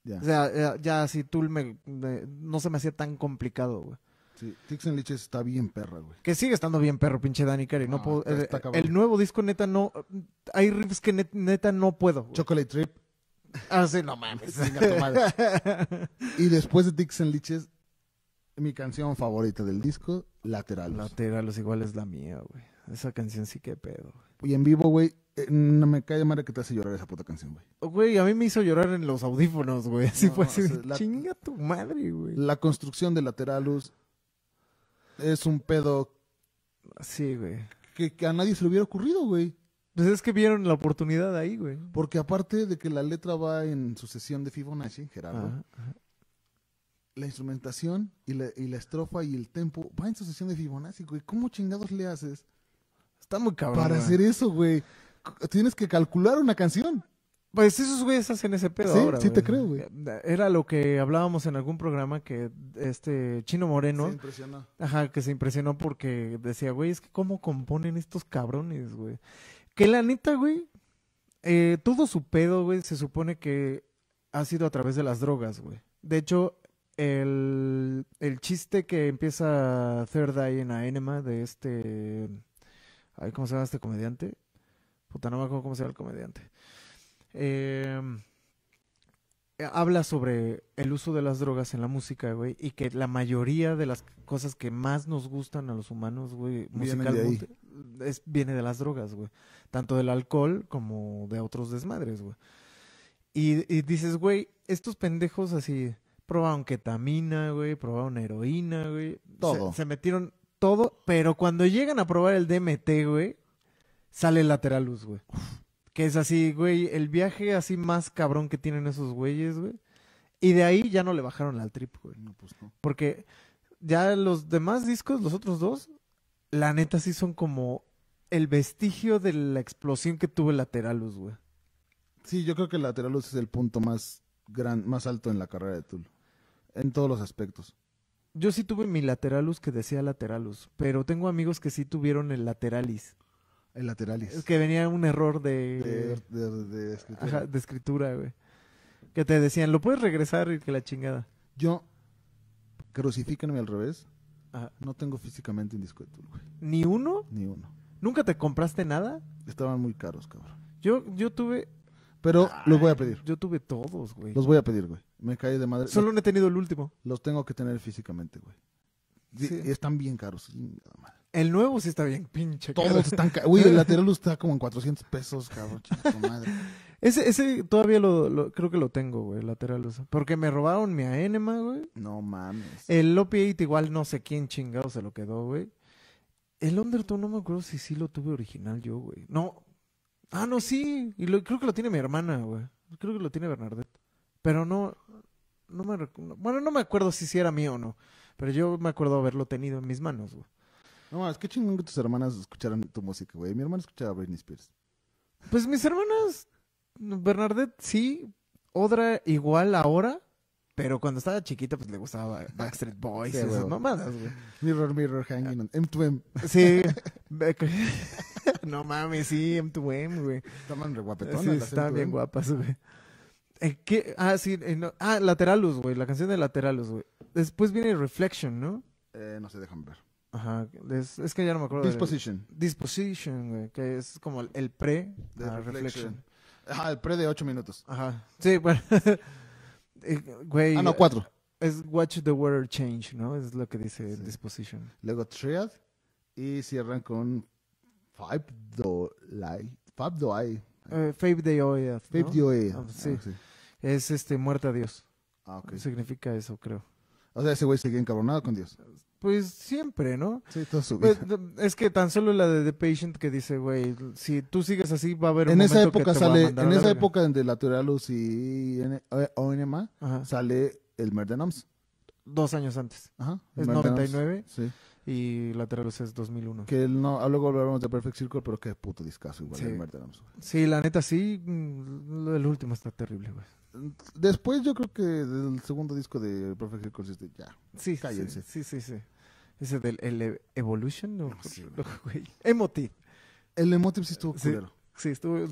Ya. O sea, ya, así Tool me, no se me hacía tan complicado, güey. Sí, and está bien perra, güey. Que sigue estando bien perro, pinche Danny Carey. No, ah, puedo, eh, el nuevo disco, neta, no. Hay riffs que neta no puedo. Chocolate Trip Ah, sí, no mames. y después de Dixon Liches, mi canción favorita del disco, Lateralus. Lateralus, igual es la mía, güey. Esa canción sí que pedo. Güey. Y en vivo, güey, eh, no me cae de madre que te hace llorar esa puta canción, güey. Güey, a mí me hizo llorar en los audífonos, güey. Así fue así. Chinga tu madre, güey. La construcción de Lateralus es un pedo. Sí, güey. que a nadie se le hubiera ocurrido, güey. Pues es que vieron la oportunidad ahí, güey. Porque aparte de que la letra va en sucesión de Fibonacci, Gerardo, la instrumentación y la, estrofa y el tempo va en sucesión de Fibonacci, güey. ¿Cómo chingados le haces? Está muy cabrón. Para hacer eso, güey. Tienes que calcular una canción. Pues esos güeyes hacen ese pedo sí, ahora. Sí, te creo, güey. Eh, era lo que hablábamos en algún programa que este Chino Moreno. Se impresionó. Ajá, que se impresionó porque decía, güey, es que cómo componen estos cabrones, güey. Que la neta, güey, eh, todo su pedo, güey, se supone que ha sido a través de las drogas, güey. De hecho, el, chiste que empieza Third Eye en Aenema de este... ¿Cómo se llama este comediante? Puta, no me acuerdo cómo se llama el comediante. Eh, eh, habla sobre el uso de las drogas en la música, güey, y que la mayoría de las cosas que más nos gustan a los humanos, güey, musicalmente, es, viene de las drogas, güey. Tanto del alcohol como de otros desmadres, güey. Y, dices, güey, estos pendejos así probaron ketamina, güey, probaron heroína, güey. Todo. Se, metieron todo, pero cuando llegan a probar el DMT, güey, sale lateral luz, güey. Que es así, güey, el viaje así más cabrón que tienen esos güeyes, güey. Y de ahí ya no le bajaron al trip, güey. No, pues no. Porque ya los demás discos, los otros dos, la neta sí son como el vestigio de la explosión que tuvo el Lateralus, güey. Sí, yo creo que el Lateralus es el punto más gran, más alto en la carrera de Tool. En todos los aspectos. Yo sí tuve mi Lateralus que decía Lateralus, pero tengo amigos que sí tuvieron el Lateralis. El Lateralis. Es que venía un error de. De, escritura. de escritura, güey. Que te decían, lo puedes regresar y que la chingada. Yo, crucifíquenme al revés. No tengo físicamente indiscutible, güey. ¿Ni uno? Ni uno. ¿Nunca te compraste nada? Estaban muy caros, cabrón. Yo, yo tuve. Pero los voy a pedir. Yo tuve todos, güey. Los voy a pedir, güey. Me caí de madre. Solo no he tenido el último. Los tengo que tener físicamente, güey. Sí. Están bien caros. Nada más. El nuevo sí está bien, pinche. Todos están. Uy, el lateral está como en 400 pesos, cabrón. madre. Ese, ese todavía lo, creo que lo tengo, güey, lateral. porque me robaron mi Aenema, güey. No mames. El Lopi 8 igual no sé quién chingado se lo quedó, güey. El Undertone no me acuerdo si sí lo tuve original yo, güey. No. Ah, no, sí. Y lo, creo que lo tiene mi hermana, güey. Creo que lo tiene Bernadette. Pero no, no me, bueno, no me acuerdo si sí era mío o no. Pero yo me acuerdo haberlo tenido en mis manos, güey. No, es que chingón que tus hermanas escucharan tu música, güey. Mi hermana escuchaba Britney Spears. Pues mis hermanas, Bernadette sí, Odra igual ahora, pero cuando estaba chiquita pues le gustaba Backstreet Boys y esas mamadas, güey. Mirror, mirror, hanging on. M2M. Sí. no mames, sí, M2M, güey. Estaban re guapetonas. bien guapas, güey. Eh, ¿Qué? Ah, sí. Eh, no- Ah, Lateralus, güey. La canción de Lateralus, güey. Después viene Reflection, ¿no? Eh, no sé, déjame ver. Ajá, es, que ya no me acuerdo. Disposition. disposition, güey, que es como el, pre de reflection. Ajá, el pre de ocho minutos. Ajá. Sí, bueno. Eh, güey. Ah, no, cuatro Es Watch the Water Change, ¿no? Es lo que dice Disposition. Luego Triad y cierran con Five Do I. Five Do I. five do the five do I. sí. Es este, Muerte a Dios. Ah, ok. Significa eso, creo. O sea, ese güey sigue encabronado con Dios. Pues siempre, ¿no? Sí, todo su pues, es que tan solo la de The Patient que dice, güey, si tú sigues así va a haber un en esa época sale, En esa época de Lateralus y ONMA sale el Noms. Dos años antes. Ajá. Es 99 Sí. y Lateralus es 2001. Que no, ah, luego hablaremos de Perfect Circle, pero qué puto discazo igual el Merdenams. Sí, la neta sí, mm, el último está terrible, güey. Después yo creo que del segundo disco de Perfect Consistent, ya. Sí, Sí, sí, sí. Ese del Evolution, o...? no, Emotive. El Emotive sí estuvo sí, Sí, estuvo.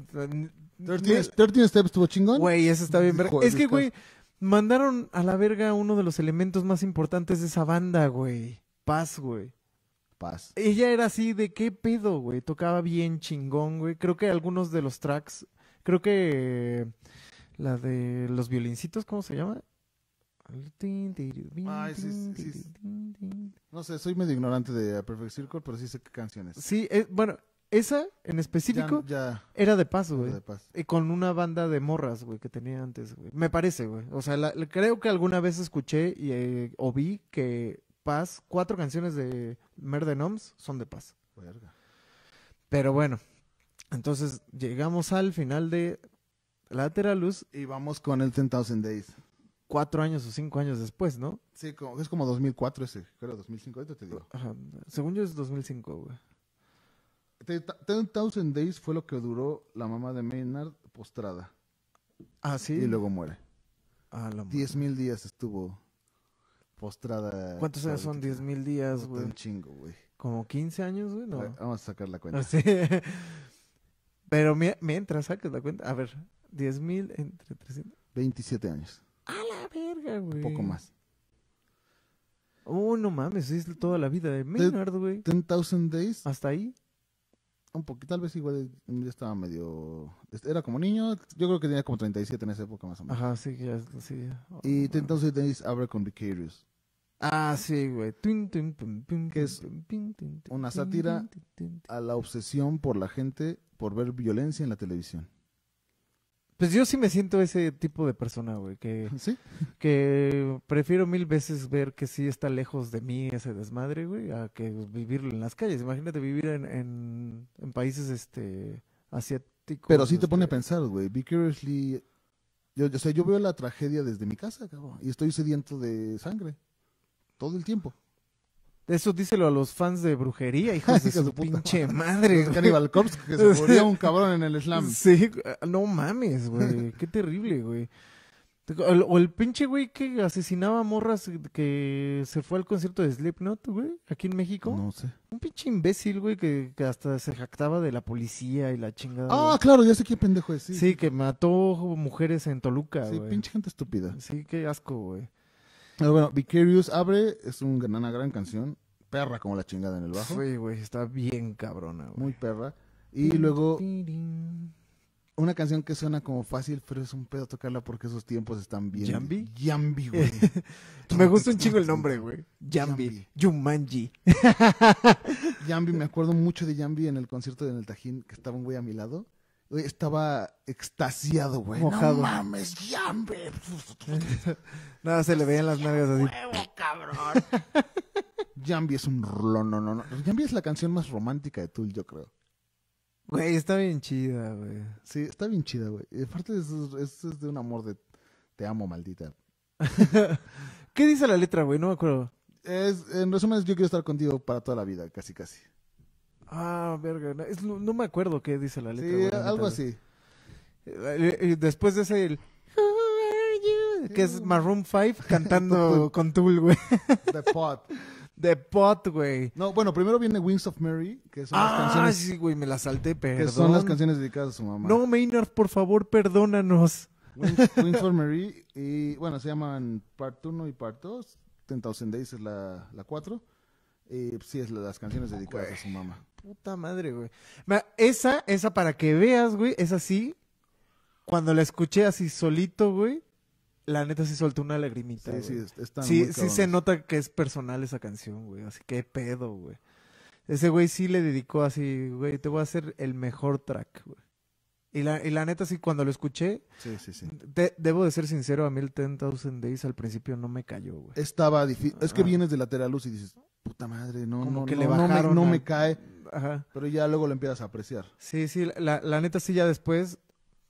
13, Steps estuvo chingón. Güey, eso está bien. es que, güey, mandaron a la verga uno de los elementos más importantes de esa banda, güey. Paz, güey. Paz. Ella era así de qué pedo, güey. Tocaba bien chingón, güey. Creo que algunos de los tracks. Creo que. La de los violincitos, ¿cómo se llama? No sé, soy medio ignorante de Perfect Circle, pero sí sé qué canciones. Sí, eh, bueno, esa en específico era de paz, güey. Y con una banda de morras, güey, que tenía antes, güey. Me parece, güey. O sea, creo que alguna vez escuché y, eh, o vi que Paz, cuatro canciones de Merde Noms son de Paz. Verga. Pero bueno, entonces llegamos al final de luz y vamos con el 10,000 Days. Cuatro años o cinco años después, ¿no? Sí, es como 2004 ese, creo, 2005, te digo. Según yo es 2005, güey. 10,000 Days fue lo que duró la mamá de Maynard postrada. Ah, sí. Y luego muere. Ah, la 10.000 días estuvo postrada. ¿Cuántos años son 10.000 días, güey? Un chingo, güey. ¿Como 15 años, güey? Vamos a sacar la cuenta. Ah, ¿Sí? Pero mientras sacas la cuenta, a ver, Diez mil entre 300. 27 años. A la verga, güey. Un poco más. Oh, no mames, es toda la vida de Maynard, güey. thousand Days. ¿Hasta ahí? Un poquito, tal vez igual yo estaba medio... Era como niño, yo creo que tenía como 37 en esa época más o menos. Ajá, sí, ya, sí. y 10,000 Days abre con Vicarious. Ah, sí, güey. Que es una sátira a la obsesión por la gente por ver violencia en la televisión. Pues yo sí me siento ese tipo de persona, güey, que, que prefiero mil veces ver que sí está lejos de mí ese desmadre, güey, a que vivirlo en las calles. Imagínate vivir en, en, países este asiáticos. Pero sí te pone a este. pensar, güey, be Yo, yo, yo veo la tragedia desde mi casa, cabrón, y estoy sediento de sangre todo el tiempo. Eso díselo a los fans de brujería, hijos de, su, pinche madre. Los Cannibal Corpse, que se volvió un cabrón en el slam. Sí, ah, no mames, güey. Qué terrible, güey. O el pinche güey que asesinaba a morras que se fue al concierto de Slipknot, güey, aquí en México. No sé. Un pinche imbécil, güey, que, hasta se jactaba de la policía y la chingada. Ah, claro, ya sé qué pendejo es. Sí, sí que mató mujeres en Toluca, güey. Sí, pinche gente estúpida. Sí, qué asco, güey. Pero bueno, Vicarious abre, es una gran canción. Perra como la chingada en el bajo. Sí, güey, está bien cabrona, güey. Muy perra. Y luego una canción que suena como fácil, pero es un pedo tocarla porque esos tiempos están bien. ¿Yambi? Yambi, güey. me gusta un chingo el nombre, güey. Yambi. Yumanji. Yambi, me acuerdo mucho de Yambi en el concierto en el Tajín, que estaba un güey a mi lado estaba extasiado, güey. No mames, Jambi Nada, se le veían las nalgas así. cabrón. Yambi es un no, no, no. Yambi es la canción más romántica de Tool, yo creo. Güey, está bien chida, güey. Sí, está bien chida, güey. Aparte, es, eso, es, de un amor de te amo, maldita. ¿Qué dice la letra, güey? No me acuerdo. Es, en resumen, es yo quiero estar contigo para toda la vida, casi, casi. Ah, verga. no, no, me acuerdo qué dice la letra. Sí, algo así. Eh, eh, eh, después de ese, el Who are you? Que es Maroon 5 cantando con Tool, güey. The Pot. The Pot, güey. No, bueno, primero viene Wings of Mary, que son ah, las canciones. sí, güey, me la salté, perdón. Que son las canciones dedicadas a su mamá. No, Maynard, por favor, perdónanos. Wings, of Mary, y bueno, se llaman Part 1 y Part 2. Ten Thousand Days es la 4 y pues, sí, es las canciones dedicadas a su mamá. Puta madre, güey. Esa, esa para que veas, güey, es así. Cuando la escuché así solito, güey, la neta sí soltó una lagrimita. Sí, sí, sí se nota que es personal esa canción, güey. Así que pedo, güey. Ese güey sí le dedicó así, güey, te voy a hacer el mejor track, güey. Y la, neta, sí, cuando lo escuché, sí, sí, sí. debo de ser sincero, a mí el 10,000 Days al principio no me cayó, güey. Estaba difícil. Es que vienes de lateral luz y dices, puta madre, no, Como no, que le bajaron no, me, no me cae. Ajá. Pero ya luego lo empiezas a apreciar. Sí, sí, la, neta, sí, ya después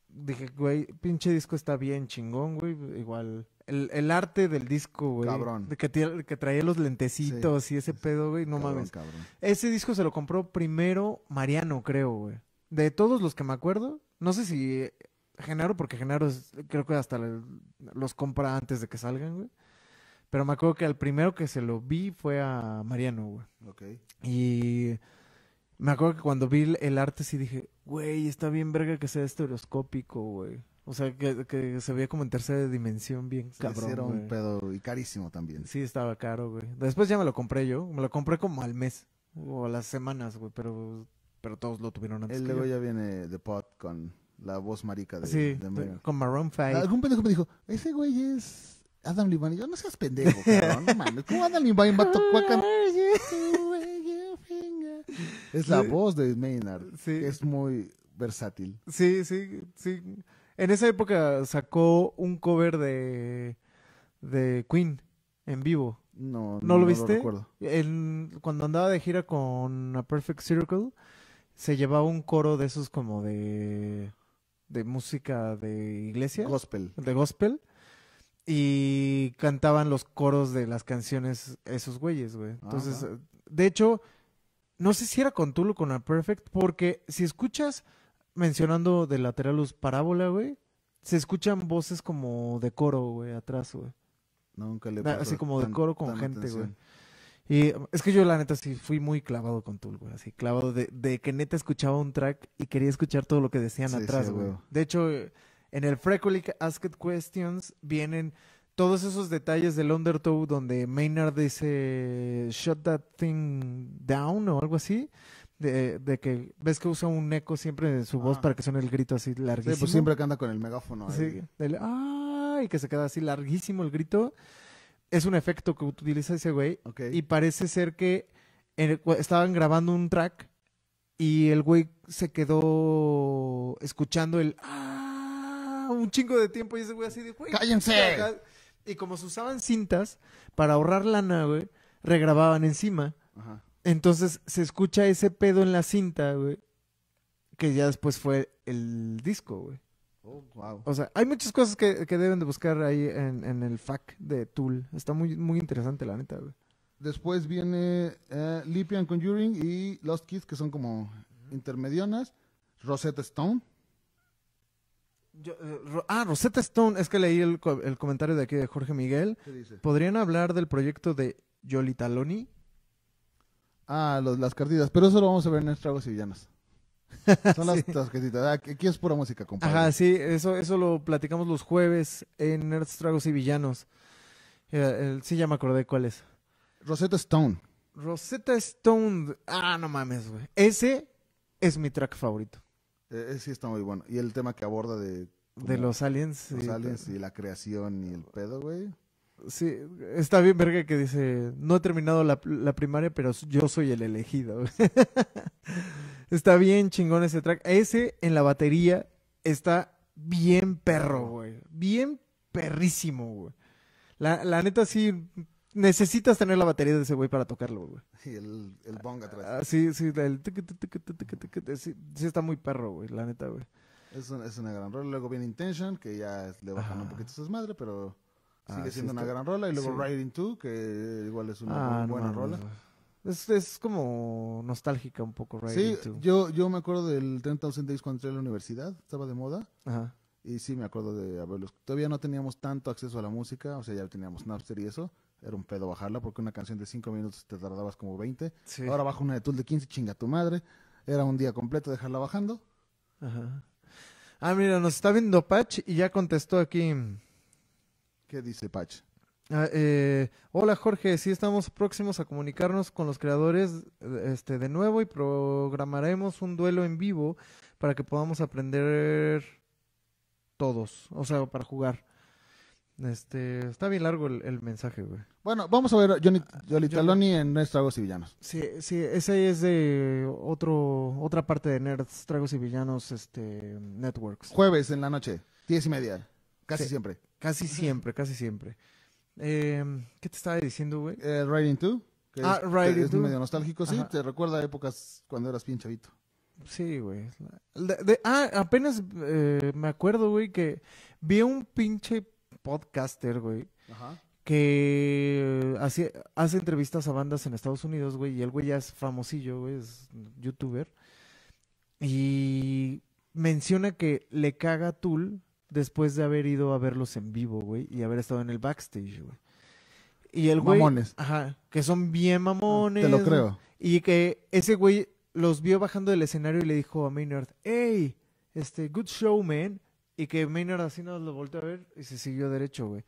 dije, güey, pinche disco está bien chingón, güey. Igual, el, arte del disco, güey. Cabrón. que, que, traía los lentecitos y ese pedo, güey. No mames. Ese disco se lo compró primero Mariano, creo, güey. De todos los que me acuerdo, no sé si Genaro, porque Genaro creo que hasta los compra antes de que salgan, güey. Pero me acuerdo que al primero que se lo vi fue a Mariano, güey. Ok. Y me acuerdo que cuando vi el arte sí dije, güey, está bien verga que sea estereoscópico, güey. O sea, que, que se veía como en tercera dimensión bien se cabrón. y carísimo también. Sí, estaba caro, güey. Después ya me lo compré yo. Me lo compré como al mes o a las semanas, güey. Pero pero todos lo tuvieron antes. El que luego ya viene The Pot con la voz marica de, sí, de con Maroon 5. Algún pendejo me dijo, ese güey es Adam Levine. yo, no seas pendejo, cabrón, no mames. ¿Cómo Adam Levine va a tocar? es la voz de Maynard, sí. es muy versátil. Sí, sí, sí. En esa época sacó un cover de, de Queen en vivo. No, no, lo no viste. Lo recuerdo. El, cuando andaba de gira con A Perfect Circle, se llevaba un coro de esos como de, de música de iglesia. Gospel. De gospel. Y cantaban los coros de las canciones esos güeyes, güey. Ah, Entonces, de hecho, no sé si era con Tulo con A Perfect, porque si escuchas mencionando de Lateralus Parábola, güey, se escuchan voces como de coro, güey, atrás, güey. Nunca le Así como de coro con gente, güey. Y es que yo la neta sí fui muy clavado con Tool, güey. Así clavado de, de, que neta escuchaba un track y quería escuchar todo lo que decían atrás, güey. De hecho, eh, en el Freckolic Asked Questions vienen todos esos detalles del Undertow donde Maynard dice shut that thing down o algo así. De, de, que ves que usa un eco siempre en su voz ah. para que suene el grito así larguísimo. Sí, pues siempre que anda con el megáfono. Sí, ah, y que se queda así larguísimo el grito es un efecto que utiliza ese güey. Y parece ser que estaban grabando un track y el güey se quedó escuchando el ah", un chingo de tiempo y ese güey así de ¡Cállense! Y como se usaban cintas para ahorrar lana, güey, regrababan encima. Entonces se escucha ese pedo en la cinta, güey, que ya después fue el disco, güey. Oh, o sea, hay muchas cosas que, deben de buscar ahí en, el FAC de Tool. Está muy, muy interesante, la neta, Después viene eh, Lipian Conjuring y Lost Kids, que son como intermedionas. Rosetta Stone. Eh, ah, Rosetta Stone, es que leí el, comentario de aquí de Jorge Miguel. ¿Podrían hablar del proyecto de Loni? Ah, los, las cardidas pero eso lo vamos a ver en Estragos y villanas. Son las sí. Ah, aquí es pura música, compadre. Ajá, sí, eso, eso lo platicamos los jueves en Nerds, Tragos y Villanos. Eh, sí, ya me acordé cuál es. Rosetta Stone. Rosetta Stone. Ah, no mames, güey. Ese es mi track favorito. E, ese sí está muy bueno. Y el tema que aborda de... de los aliens. Los aliens y la creación y el pedo, güey. Sí, está bien verga que dice, no he terminado la, la primaria, pero yo soy el elegido. está bien chingón ese track. Ese en la batería está bien perro, güey. Bien perrísimo, güey. La, la neta sí, necesitas tener la batería de ese güey para tocarlo, güey. Sí, el, el bong atrás. Ah, sí, sí, el... Sí, sí está muy perro, güey, la neta, güey. Es una, es una gran rol. Luego viene Intention, que ya le bajan un poquito sus madres, pero Sigue siendo una gran rola. Y luego Riding 2, que igual es una ah, buena rola. Es, como nostálgica un poco, Riding Sí, yo, yo me acuerdo del 30,000 Days cuando entré a la universidad, estaba de moda. Ajá. Y sí, me acuerdo de haberlos. Todavía no teníamos tanto acceso a la música, o sea, ya teníamos Napster y eso. Era un pedo bajarla porque una canción de 5 minutos te tardabas como 20. Ahora bajo una de Tool de 15, chinga tu madre. Era un día completo dejarla bajando. Ajá. Ah, mira, nos está viendo Patch y ya contestó aquí. ¿Qué dice Pach. Ah, eh, hola Jorge, sí estamos próximos a comunicarnos con los creadores este, de nuevo y programaremos un duelo en vivo para que podamos aprender todos, o sea, para jugar. Este, está bien largo el, mensaje, güey. Bueno, vamos a ver Johnny, ah, Johnny en Nerds, Tragos y Villanos. Sí, sí, ese es de otro, otra parte de Nerds, Tragos y Villanos este, Networks. Jueves en la noche, diez y media, casi siempre. Casi siempre, casi siempre. Em, ¿Qué te estaba diciendo, güey? Eh, Riding 2. ah, es, Riding es medio nostálgico, sí. Te recuerda épocas cuando eras pinche chavito. Sí, güey. ah, apenas eh, me acuerdo, güey, que vi un pinche podcaster, güey. Ajá. Que hace, hace entrevistas a bandas en Estados Unidos, güey. Y el güey ya es famosillo, güey. Es youtuber. Y menciona que le caga Tool después de haber ido a verlos en vivo, güey, y haber estado en el backstage, güey. Y el güey. Mamones. Ajá. Que son bien mamones. Ah, te lo creo. Y que ese güey los vio bajando del escenario y le dijo a Maynard, hey, este, good show, man. Y que Maynard así nos lo volteó a ver y se siguió derecho, güey.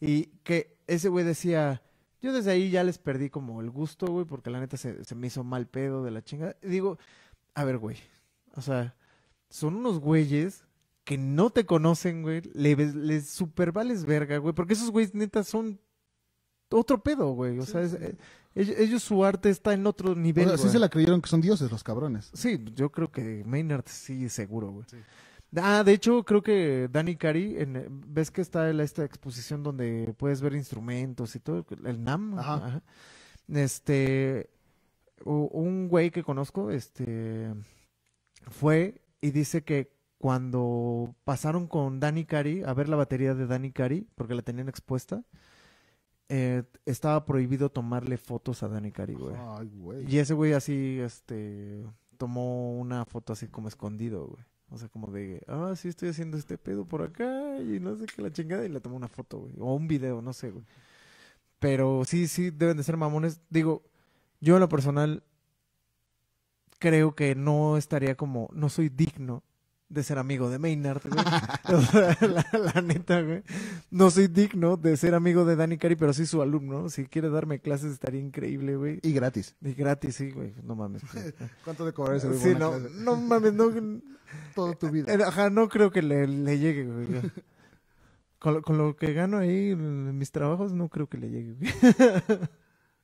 Y que ese güey decía, yo desde ahí ya les perdí como el gusto, güey, porque la neta se, me hizo mal pedo de la chingada. Y digo, a ver, güey, o sea, son unos güeyes que no te conocen, güey, les super vales verga, güey, porque esos güeyes neta son otro pedo, güey. O sea, eh, ellos, su arte está en otro nivel. sí se la creyeron que son dioses los cabrones. Sí, yo creo que Maynard sí, seguro, güey. Ah, de hecho, creo que Danny Cari, eh, ves que está en esta exposición donde puedes ver instrumentos y todo, el NAM. Ajá. Este, un güey que conozco, este, fue y dice que cuando pasaron con Danny Cari a ver la batería de Danny Cari, porque la tenían expuesta, eh, estaba prohibido tomarle fotos a Danny Cari, güey. güey. Y ese güey así, este, tomó una foto así como escondido, güey. O sea, como de, ah, sí estoy haciendo este pedo por acá y no sé qué la chingada y le tomó una foto, güey. O un video, no sé, güey. Pero sí, sí, deben de ser mamones. Digo, yo en lo personal creo que no estaría como, no soy digno de ser amigo de Maynard, güey. la, neta, güey. No soy digno de ser amigo de Danny Cari, pero sí su alumno. Si quiere darme clases estaría increíble, güey. Y gratis. Y gratis, sí, güey. No mames. ¿Cuánto te cobrar ese Sí, no, no mames, no. Toda tu vida. Eh, ajá, no creo que le, llegue, güey. Con lo, con lo que gano ahí en mis trabajos, no creo que le llegue, güey.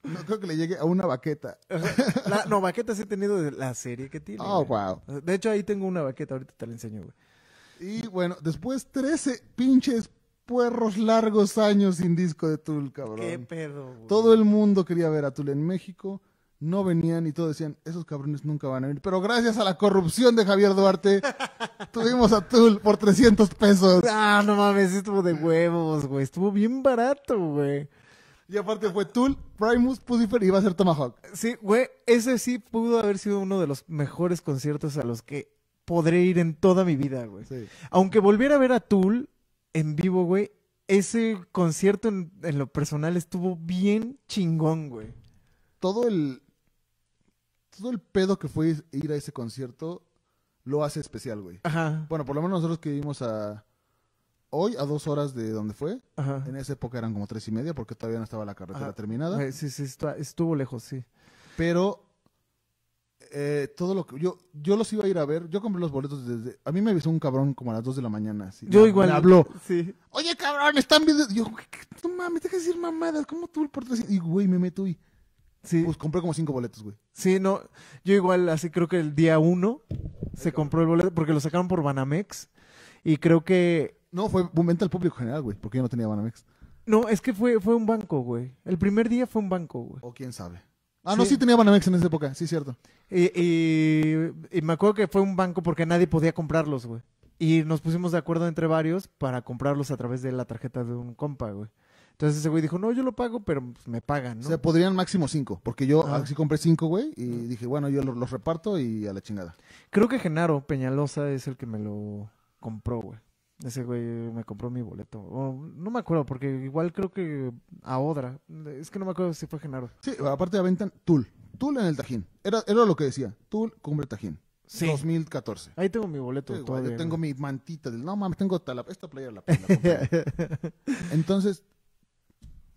No creo que le llegue a una baqueta. La, no, sí he tenido de la serie que tiene. Oh, wow. De hecho, ahí tengo una baqueta, ahorita te la enseño, güey. Y bueno, después 13 pinches puerros largos años sin disco de Tul, cabrón. Qué pedo, güey. Todo el mundo quería ver a Tul en México. No venían y todos decían, esos cabrones nunca van a venir. Pero gracias a la corrupción de Javier Duarte, tuvimos a Tul por 300 pesos. Ah, no mames, estuvo de huevos, güey. Estuvo bien barato, güey. Y aparte fue Tool, Primus, Pussifer y iba a ser Tomahawk. Sí, güey, ese sí pudo haber sido uno de los mejores conciertos a los que podré ir en toda mi vida, güey. Aunque volviera a ver a Tool en vivo, güey, ese concierto en, en lo personal estuvo bien chingón, güey. Todo el. Todo el pedo que fue ir a ese concierto lo hace especial, güey. Ajá. Bueno, por lo menos nosotros que vimos a hoy a dos horas de donde fue. En esa época eran como tres y media porque todavía no estaba la carretera terminada. Eh, sí, sí, estuvo lejos, sí. Pero eh, todo lo que yo yo los iba a ir a ver, yo compré los boletos desde a mí me avisó un cabrón como a las dos de la mañana, Yo igual me habló. Sí. Oye, cabrón, están viendo yo no mames, deja de decir mamadas, ¿cómo tú el Y güey, me meto y Sí. Pues compré como cinco boletos, güey. Sí, no, yo igual así creo que el día uno se compró el boleto porque lo sacaron por Banamex y creo que no, fue un venta al público general, güey, porque yo no tenía Banamex. No, es que fue, fue un banco, güey. El primer día fue un banco, güey. O quién sabe. Ah, no, sí tenía Banamex en esa época, sí, cierto. Y, y, me acuerdo que fue un banco porque nadie podía comprarlos, güey. Y nos pusimos de acuerdo entre varios para comprarlos a través de la tarjeta de un compa, güey. Entonces ese güey dijo, no, yo lo pago, pero pues, me pagan, ¿no? O sea, podrían máximo cinco, porque yo ah. así compré cinco, güey, y dije, bueno, yo los, los reparto y a la chingada. Creo que Genaro Peñalosa es el que me lo compró, güey. Ese güey me compró mi boleto. no me acuerdo, porque igual creo que a Odra. Es que no me acuerdo si fue Genaro. Sí, aparte de Aventan, Tul. Tul en el Tajín. Era, era lo que decía. Tul, cumbre Tajín. Sí. 2014. Ahí tengo mi boleto. tengo mi mantita. Del, no mames, tengo esta playera la, pena. Entonces,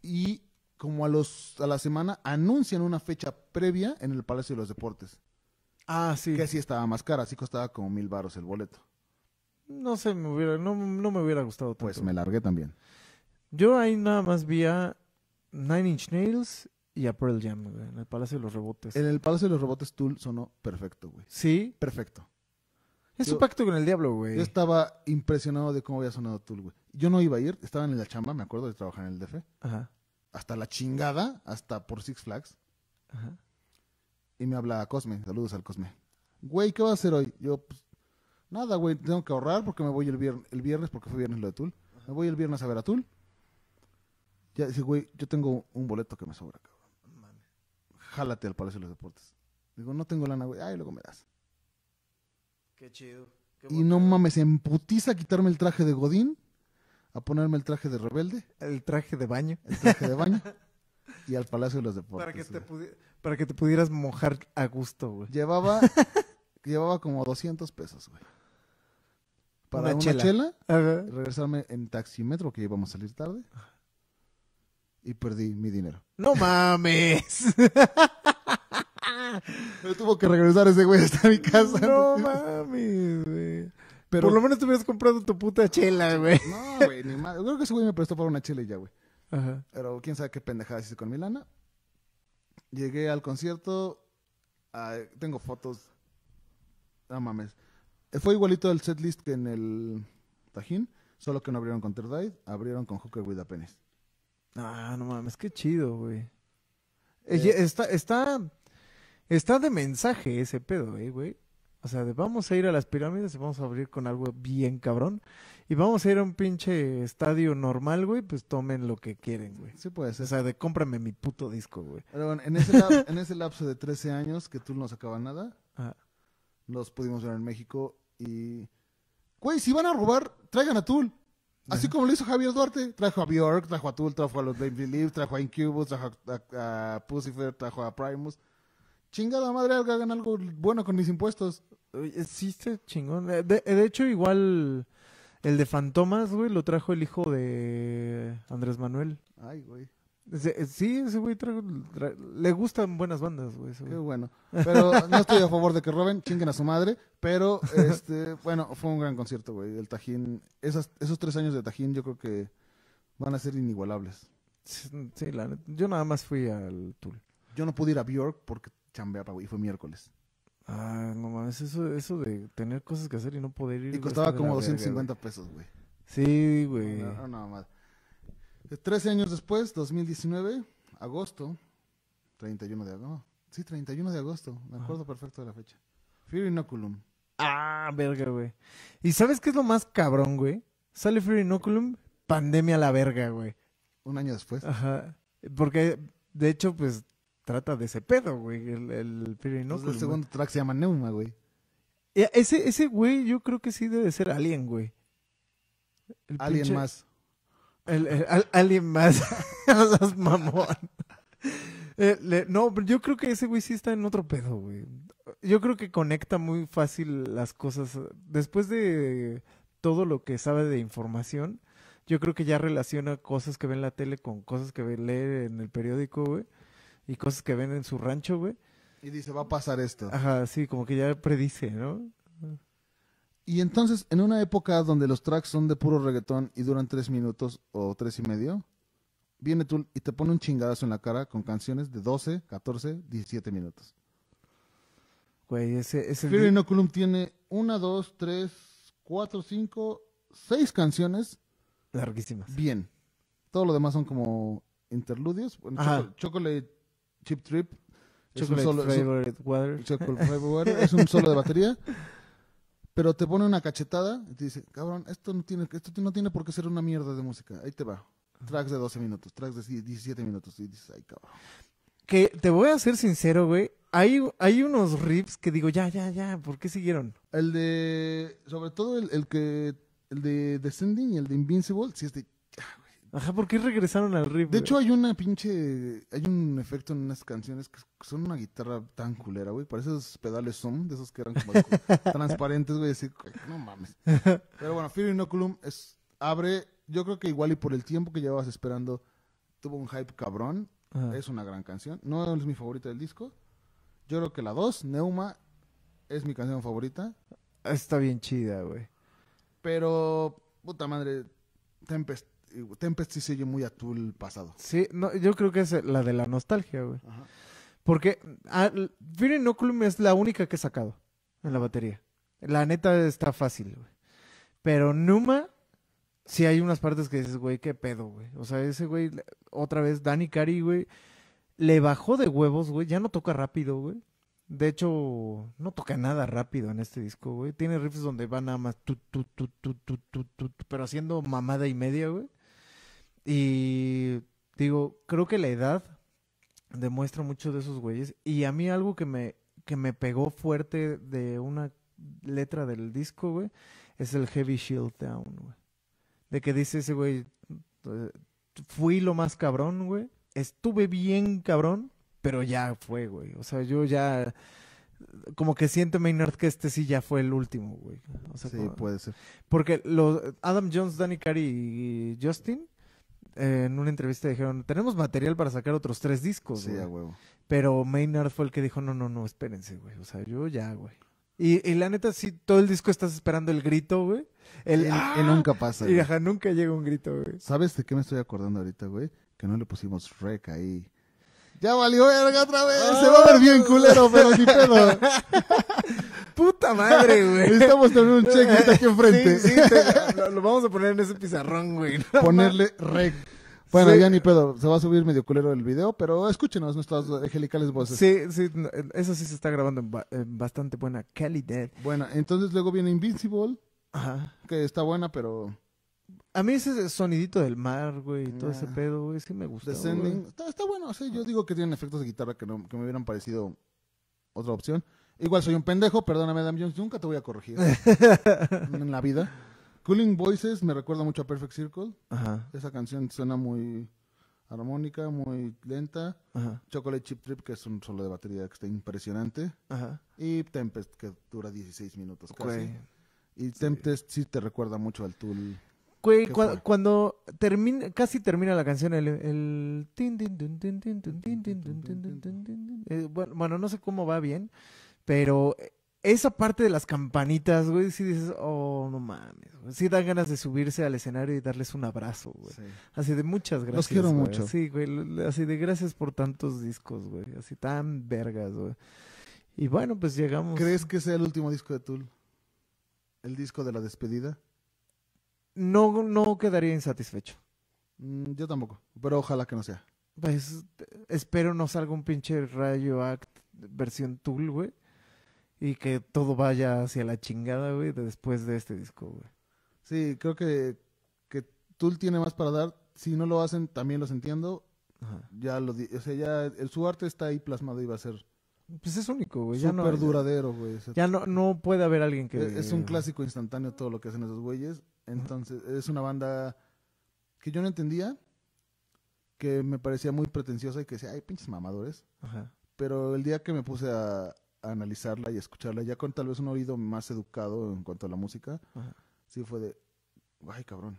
y como a, los, a la semana, anuncian una fecha previa en el Palacio de los Deportes. Ah, sí. Que sí estaba más cara, así costaba como mil baros el boleto no sé, me hubiera, no, no me hubiera gustado pues tanto. Pues me largué también. Yo ahí nada más vi a Nine Inch Nails y a Pearl Jam, güey, en el Palacio de los Rebotes. En el Palacio de los Rebotes Tool sonó perfecto, güey. ¿Sí? Perfecto. Es un pacto con el diablo, güey. Yo estaba impresionado de cómo había sonado Tool, güey. Yo no iba a ir, estaba en la chamba, me acuerdo de trabajar en el DF. Ajá. Hasta la chingada, hasta por Six Flags. Ajá. Y me hablaba Cosme, saludos al Cosme. Güey, ¿qué vas a hacer hoy? Yo, pues, Nada, güey, tengo que ahorrar porque me voy el viernes, porque fue viernes lo de Tool. Me voy el viernes a ver a Tool. Ya dice, güey, yo tengo un boleto que me sobra, cabrón. Jálate al Palacio de los Deportes. Digo, no tengo lana, güey. Ay, luego me das. Qué chido. y no mames, emputiza quitarme el traje de Godín, a ponerme el traje de rebelde. El traje de baño. El traje de baño. y al Palacio de los Deportes. Para que, te, pudieras mojar a gusto, güey. Llevaba, llevaba como 200 pesos, güey para una, chela, regresarme en taximetro que íbamos a salir tarde y perdí mi dinero. ¡No mames! Me tuvo que regresar ese güey hasta mi casa. No mames, Pero... Por lo menos te hubieras comprado tu puta chela, güey. No, güey, ni más. Creo que ese güey me prestó para una chela y ya, güey. Pero quién sabe qué pendejada hice con Milana. Llegué al concierto. tengo fotos. No mames. Fue igualito el setlist que en el Tajín, solo que no abrieron con Terdide, abrieron con Hooker With Ah, no mames, qué chido, güey. Eh. está, está, está de mensaje ese pedo, eh, güey. O sea, de vamos a ir a las pirámides y vamos a abrir con algo bien cabrón. Y vamos a ir a un pinche estadio normal, güey, pues tomen lo que quieren, güey. Sí puede ser. O sea, de cómprame mi puto disco, güey. Pero bueno, en ese, en ese lapso de 13 años que tú no sacaba nada, nos ah. los pudimos ver en México y, güey, si van a robar, traigan a Tool. Así como lo hizo Javier Duarte, trajo a Bjork, trajo a Tool, trajo a los Baby Leaf, trajo a Incubus, trajo a, a trajo a Primus. Chingada madre, hagan algo bueno con mis impuestos. Sí, chingón. De, de, hecho, igual el de Fantomas, güey, lo trajo el hijo de Andrés Manuel. Ay, güey. Sí, ese güey le gustan buenas bandas, güey. Qué bueno. Pero no estoy a favor de que roben, chinguen a su madre. Pero, este, bueno, fue un gran concierto, güey. El Tajín, esas, esos tres años de Tajín yo creo que van a ser inigualables. Sí, la, yo nada más fui al Tool. Yo no pude ir a Bjork porque chambeaba, güey, fue miércoles. Ah, no mames, eso, eso de tener cosas que hacer y no poder ir. Y costaba como 250 pesos, güey. Sí, güey. No, no, no, Trece años después, 2019, agosto, 31 de agosto. Sí, 31 de agosto, me acuerdo perfecto de la fecha. Fear Inoculum. Ah, verga, güey. ¿Y sabes qué es lo más cabrón, güey? Sale Fear Inoculum, pandemia a la verga, güey. Un año después. Ajá. Porque, de hecho, pues trata de ese pedo, güey. El, Fear pues Inoculum. el segundo track se llama Neuma, güey. Eh, ese, ese güey, yo creo que sí debe ser Alien, güey. El Alien más alguien más. mamón. Eh, no, yo creo que ese güey sí está en otro pedo, güey. Yo creo que conecta muy fácil las cosas. Después de todo lo que sabe de información, yo creo que ya relaciona cosas que ve en la tele con cosas que ve lee en el periódico, güey. Y cosas que ven en su rancho, güey. Y dice, va a pasar esto. Ajá, sí, como que ya predice, ¿no? Y entonces, en una época donde los tracks son de puro reggaetón y duran tres minutos o tres y medio, viene tú y te pone un chingadazo en la cara con canciones de 12, 14, 17 minutos. Güey, ese, ese Inoculum tiene una, dos, tres, cuatro, cinco, seis canciones. Larguísimas. Bien. Todo lo demás son como interludios. Bueno, Chocolate Chip Trip. Chocolate Favorite Chocolate Favorite Water. Es un solo de batería pero te pone una cachetada y te dice, cabrón, esto no tiene, esto no tiene por qué ser una mierda de música. Ahí te va. Tracks de 12 minutos, tracks de 17 minutos. Y dices, ay, cabrón. Que te voy a ser sincero, güey. Hay, hay unos rips que digo, ya, ya, ya, ¿por qué siguieron? El de, sobre todo el, el que, el de Descending y el de Invincible, sí es de Ajá, ¿por qué regresaron al riff? De hecho, hay una pinche. Hay un efecto en unas canciones que son una guitarra tan culera, güey. Parece esos pedales Zoom, de esos que eran como transparentes, güey. Así, no mames. Pero bueno, Fear Inoculum es, abre. Yo creo que igual y por el tiempo que llevabas esperando, tuvo un hype cabrón. Es una gran canción. No es mi favorita del disco. Yo creo que la 2, Neuma, es mi canción favorita. Está bien chida, güey. Pero, puta madre, Tempest Tempest sí se muy a el pasado. Sí, yo creo que es la de la nostalgia, güey. Porque Fire ah, Fear es la única que he sacado en la batería. La neta está fácil, güey. Pero Numa, sí hay unas partes que dices, güey, qué pedo, güey. O sea, ese güey, otra vez, Danny Cari, güey, le bajó de huevos, güey. Ya no toca rápido, güey. De hecho, no toca nada rápido en este disco, güey. Tiene riffs donde va nada más tu, tu, tu, tu, tu, tu, tu, pero haciendo mamada y media, güey. Y digo, creo que la edad demuestra mucho de esos güeyes. Y a mí algo que me, que me pegó fuerte de una letra del disco, güey, es el Heavy Shield Down, güey. De que dice ese güey, eh, fui lo más cabrón, güey. Estuve bien cabrón, pero ya fue, güey. O sea, yo ya como que siento Maynard que este sí ya fue el último, güey. O sí, puede ser. Porque los Adam Jones, Danny Carey y Justin en una entrevista dijeron, tenemos material para sacar otros tres discos, Sí, huevo. Pero Maynard fue el que dijo, no, no, no, espérense, güey. O sea, yo ya, güey. Y, la neta, sí, todo el disco estás esperando el grito, güey. El, ¡ah! nunca pasa, Y nunca llega un grito, güey. ¿Sabes de qué me estoy acordando ahorita, güey? Que no le pusimos rec ahí. ¡Ya valió verga otra vez! ¡Se va a ver bien culero, pero ni pedo! puta madre, güey. Necesitamos tener un checklist aquí enfrente. Sí, sí, lo, vamos a poner en ese pizarrón, güey. Ponerle reg Bueno, ya ni pedo, se va a subir medio culero el video, pero escúchenos nuestras angelicales voces. Sí, sí, eh, eso sí se está grabando en, bastante buena calidad. Bueno, entonces luego viene Invincible, Ajá. que está buena, pero... A mí ese sonidito del mar, güey, y todo ese ah. pedo, güey, sí me gusta. está, bueno, sí, yo digo que tienen efectos de guitarra que, no, que me hubieran parecido otra opción. Igual soy un pendejo, perdóname, Adam Jones, nunca te voy a corregir en la vida. Cooling Voices me recuerda mucho a Perfect Circle. Esa canción suena muy armónica, muy lenta. Chocolate Chip Trip, que es un solo de batería que está impresionante. Y Tempest, que dura 16 minutos casi. Y Tempest sí. te recuerda mucho al Tool. cuando termina, casi termina la canción, el... el... Bueno, no sé cómo va bien pero eh, esa parte de las campanitas, güey, sí dices, oh, no mames. Güey. Sí dan ganas de subirse al escenario y darles un abrazo, güey. Así de muchas gracias. Los quiero mucho. Sí, güey, así de gracias por tantos discos, güey. Así tan vergas, güey. Y bueno, pues llegamos. ¿Crees que sea el último disco de Tool? ¿El disco de la despedida? No, no quedaría insatisfecho. Mm, yo tampoco, pero ojalá que no sea. Pues espero no salga un pinche Rayo Act versión Tool, güey y que todo vaya hacia la chingada, güey, después de este disco, güey. Sí, creo que, que Tool tiene más para dar. Si no lo hacen, también los entiendo. Ya lo, o sea, ya el, su arte está ahí plasmado y va a ser pues es único, güey. Súper no, duradero, güey. ya no, no puede haber alguien que... Es, un clásico instantáneo todo lo que hacen esos güeyes. Entonces, es una banda que yo no entendía, que me parecía muy pretenciosa y que decía, ay, pinches mamadores. Ajá. Pero el día que me puse a, analizarla y escucharla ya con tal vez un oído más educado en cuanto a la música, sí fue de, ay cabrón.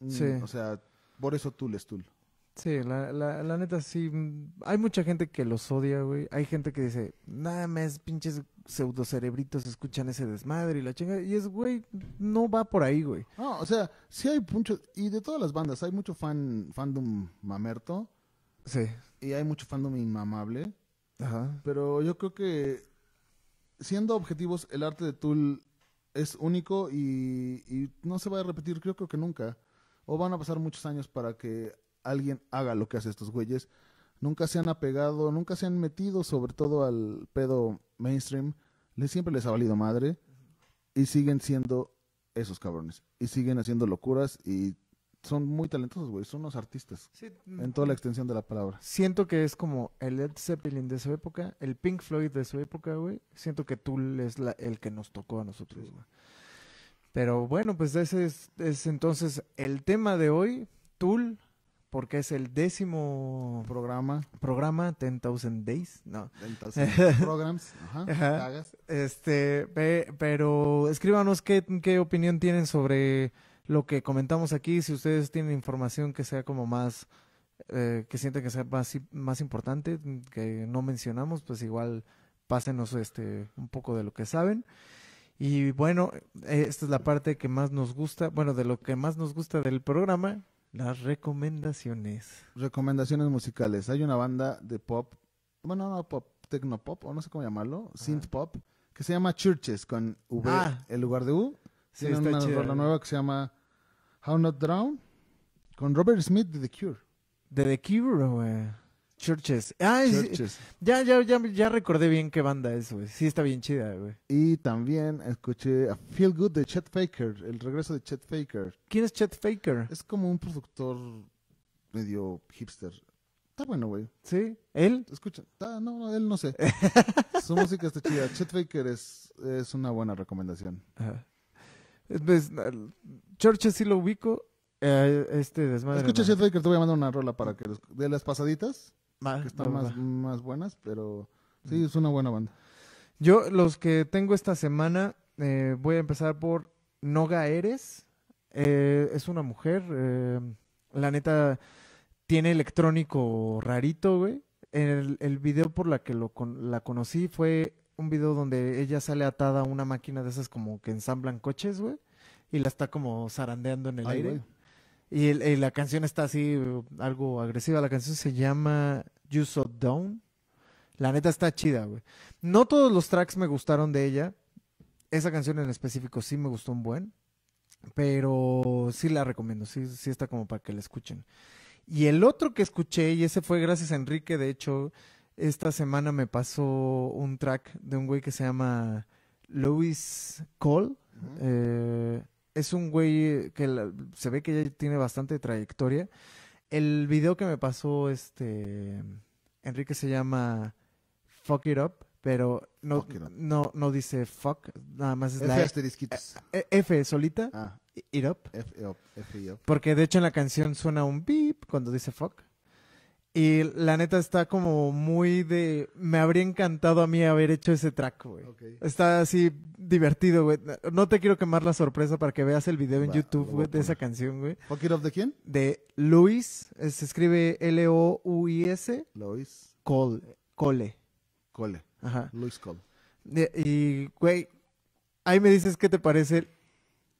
Mm, sí. O sea, por eso tú les Tool. Sí, la, la, la neta sí, mm, hay mucha gente que los odia, güey. Hay gente que dice, nada más pinches pseudocerebritos escuchan ese desmadre y la chinga. Y es, güey, no va por ahí, güey. No, o sea, sí hay mucho, y de todas las bandas, hay mucho fan, fandom mamerto. Sí. Y hay mucho fandom inmamable. Ajá. Pero yo creo que, siendo objetivos, el arte de Tool es único y, no se va a repetir, creo, creo que nunca. O van a pasar muchos años para que alguien haga lo que hace estos güeyes. Nunca se han apegado, nunca se han metido sobre todo al pedo mainstream. siempre les ha valido madre. Y siguen siendo esos cabrones. Y siguen haciendo locuras y son muy talentosos, güey. Son unos artistas. En toda la mm. extensión de la palabra. Siento que es como el Led Zeppelin de su época, el Pink Floyd de su época, güey. Siento que Tool es el que nos tocó a nosotros, güey. Pero bueno, pues ese es, entonces el tema de hoy, Tool, porque es el décimo programa. Programa, Thousand Days, no. 10,000 Programs, ajá, ajá. Este, pero escríbanos qué opinión tienen sobre lo que comentamos aquí, si ustedes tienen información que sea como más, eh, que sienten que sea más, importante, que no mencionamos, pues igual pásenos este, un poco de lo que saben. Y bueno, esta es la parte que más nos gusta, bueno, de lo que más nos gusta del programa, las recomendaciones. Recomendaciones musicales. Hay una banda de pop, bueno, no pop, tecnopop, o no sé cómo llamarlo, synth pop, que se llama Churches, con V, en ah. el lugar de U. Sí, tiene una nueva que se llama How Not Drown con Robert Smith de The Cure. De The Cure, güey. Churches. Ah, ya, ya, ya, recordé bien qué banda es, güey. Sí, está bien chida, güey. Y también escuché a Feel Good de Chet Faker, el regreso de Chet Faker. ¿Quién es Chet Faker? Es como un productor medio hipster. Está bueno, güey. ¿Sí? ¿Él? Escucha. no, él no sé. Su música está chida. Chet Faker es, es una buena recomendación. Ajá. Church Churches sí lo ubico. Eh, este desmadre. Escucha, si que te voy a mandar una rola para que de las pasaditas, que están más, buenas, pero sí, mm. es una buena banda. Yo, los que tengo esta semana, eh, voy a empezar por Noga Eres. Eh, es una mujer, la neta, tiene electrónico rarito, güey. El, el video por la que lo, la conocí fue un video donde ella sale atada a una máquina de esas como que ensamblan coches, güey, y la está como zarandeando en el aire. Y, la canción está así, uh, algo agresiva. La canción se llama You So Down. La neta está chida, güey. No todos los tracks me gustaron de ella. Esa canción en específico sí me gustó un buen. Pero sí la recomiendo. Sí, sí está como para que la escuchen. Y el otro que escuché, y ese fue gracias a Enrique, de hecho, esta semana me pasó un track de un güey que se llama Louis Cole. Eh, es un güey que se ve que ya tiene bastante trayectoria. El video que me pasó este Enrique se llama Fuck It Up, pero no, no, no dice fuck, nada más es la F, e, e, F solita. Ah. It up. F, F up. Porque de hecho en la canción suena un beep cuando dice fuck. Y la neta está como muy de. Me habría encantado a mí haber hecho ese track, güey. Está así divertido, güey. No te quiero quemar la sorpresa para que veas el video en YouTube, güey, de esa canción, güey. ¿Pocket of the quién? De Luis. Se escribe L-O-U-I-S. Luis. Cole. Cole. Cole. Ajá. Luis Cole. Y, güey, ahí me dices qué te parece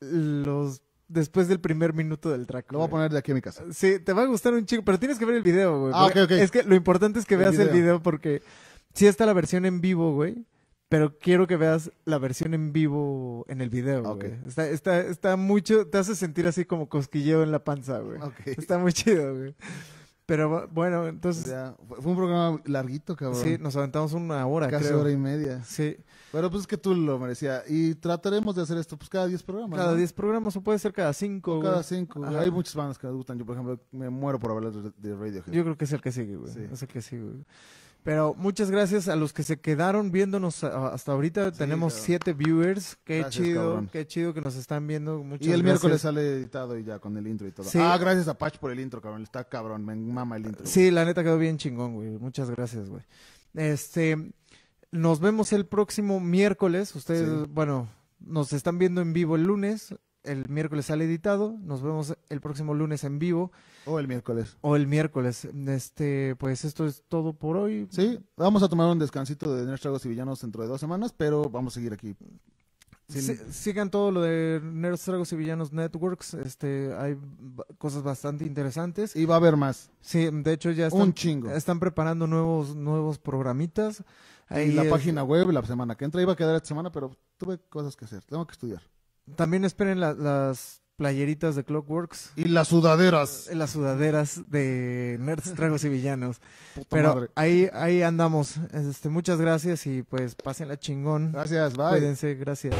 los después del primer minuto del track. Lo voy a poner de aquí a mi casa. Sí, te va a gustar un chico, pero tienes que ver el video, güey. Ah, ok, ok. Es que lo importante es que veas el video porque sí está la versión en vivo, güey. Pero quiero que veas la versión en vivo en el video, ah, güey. Está, está, está mucho, te hace sentir así como cosquilleo en la panza, güey. Está muy chido, güey. Pero bueno, entonces. fue un programa larguito, cabrón. Sí, nos aventamos una hora, Casi hora y media. Sí. Pero pues es que tú lo merecías. Y trataremos de hacer esto, pues cada 10 programas. Cada 10 programas, o puede ser cada 5. Cada 5. Hay muchas bandas que me gustan. Yo, por ejemplo, me muero por hablar de, radio. Radiohead. Yo creo que es el que sigue, güey. Es el que sigue, güey. Pero muchas gracias a los que se quedaron viéndonos hasta ahorita. Tenemos siete viewers. Qué chido, qué chido que nos están viendo. Muchas y el miércoles sale editado y ya con el intro y todo. Ah, gracias a Patch por el intro, cabrón. Está cabrón, me mama el intro. Sí, la neta quedó bien chingón, güey. Muchas gracias, güey. Este, nos vemos el próximo miércoles. Ustedes, bueno, nos están viendo en vivo el lunes el miércoles sale editado. Nos vemos el próximo lunes en vivo. O el miércoles. O el miércoles. Este, pues esto es todo por hoy. Sí, vamos a tomar un descansito de Nerds, Tragos y Villanos dentro de dos semanas, pero vamos a seguir aquí. Sí, sigan todo lo de Nerds, Tragos y Villanos Networks. Este, hay cosas bastante interesantes. Y va a haber más. Sí, de hecho ya están, un chingo. están preparando nuevos, nuevos programitas. En la página web la semana que entra iba a quedar esta semana, pero tuve cosas que hacer. Tengo que estudiar. También esperen las playeritas de Clockworks. Y las sudaderas. Eh, las sudaderas de Nerds, Tragos y Villanos. Pero ahí ahí andamos. Este, muchas gracias y pues la chingón. Gracias, bye. Cuídense, gracias.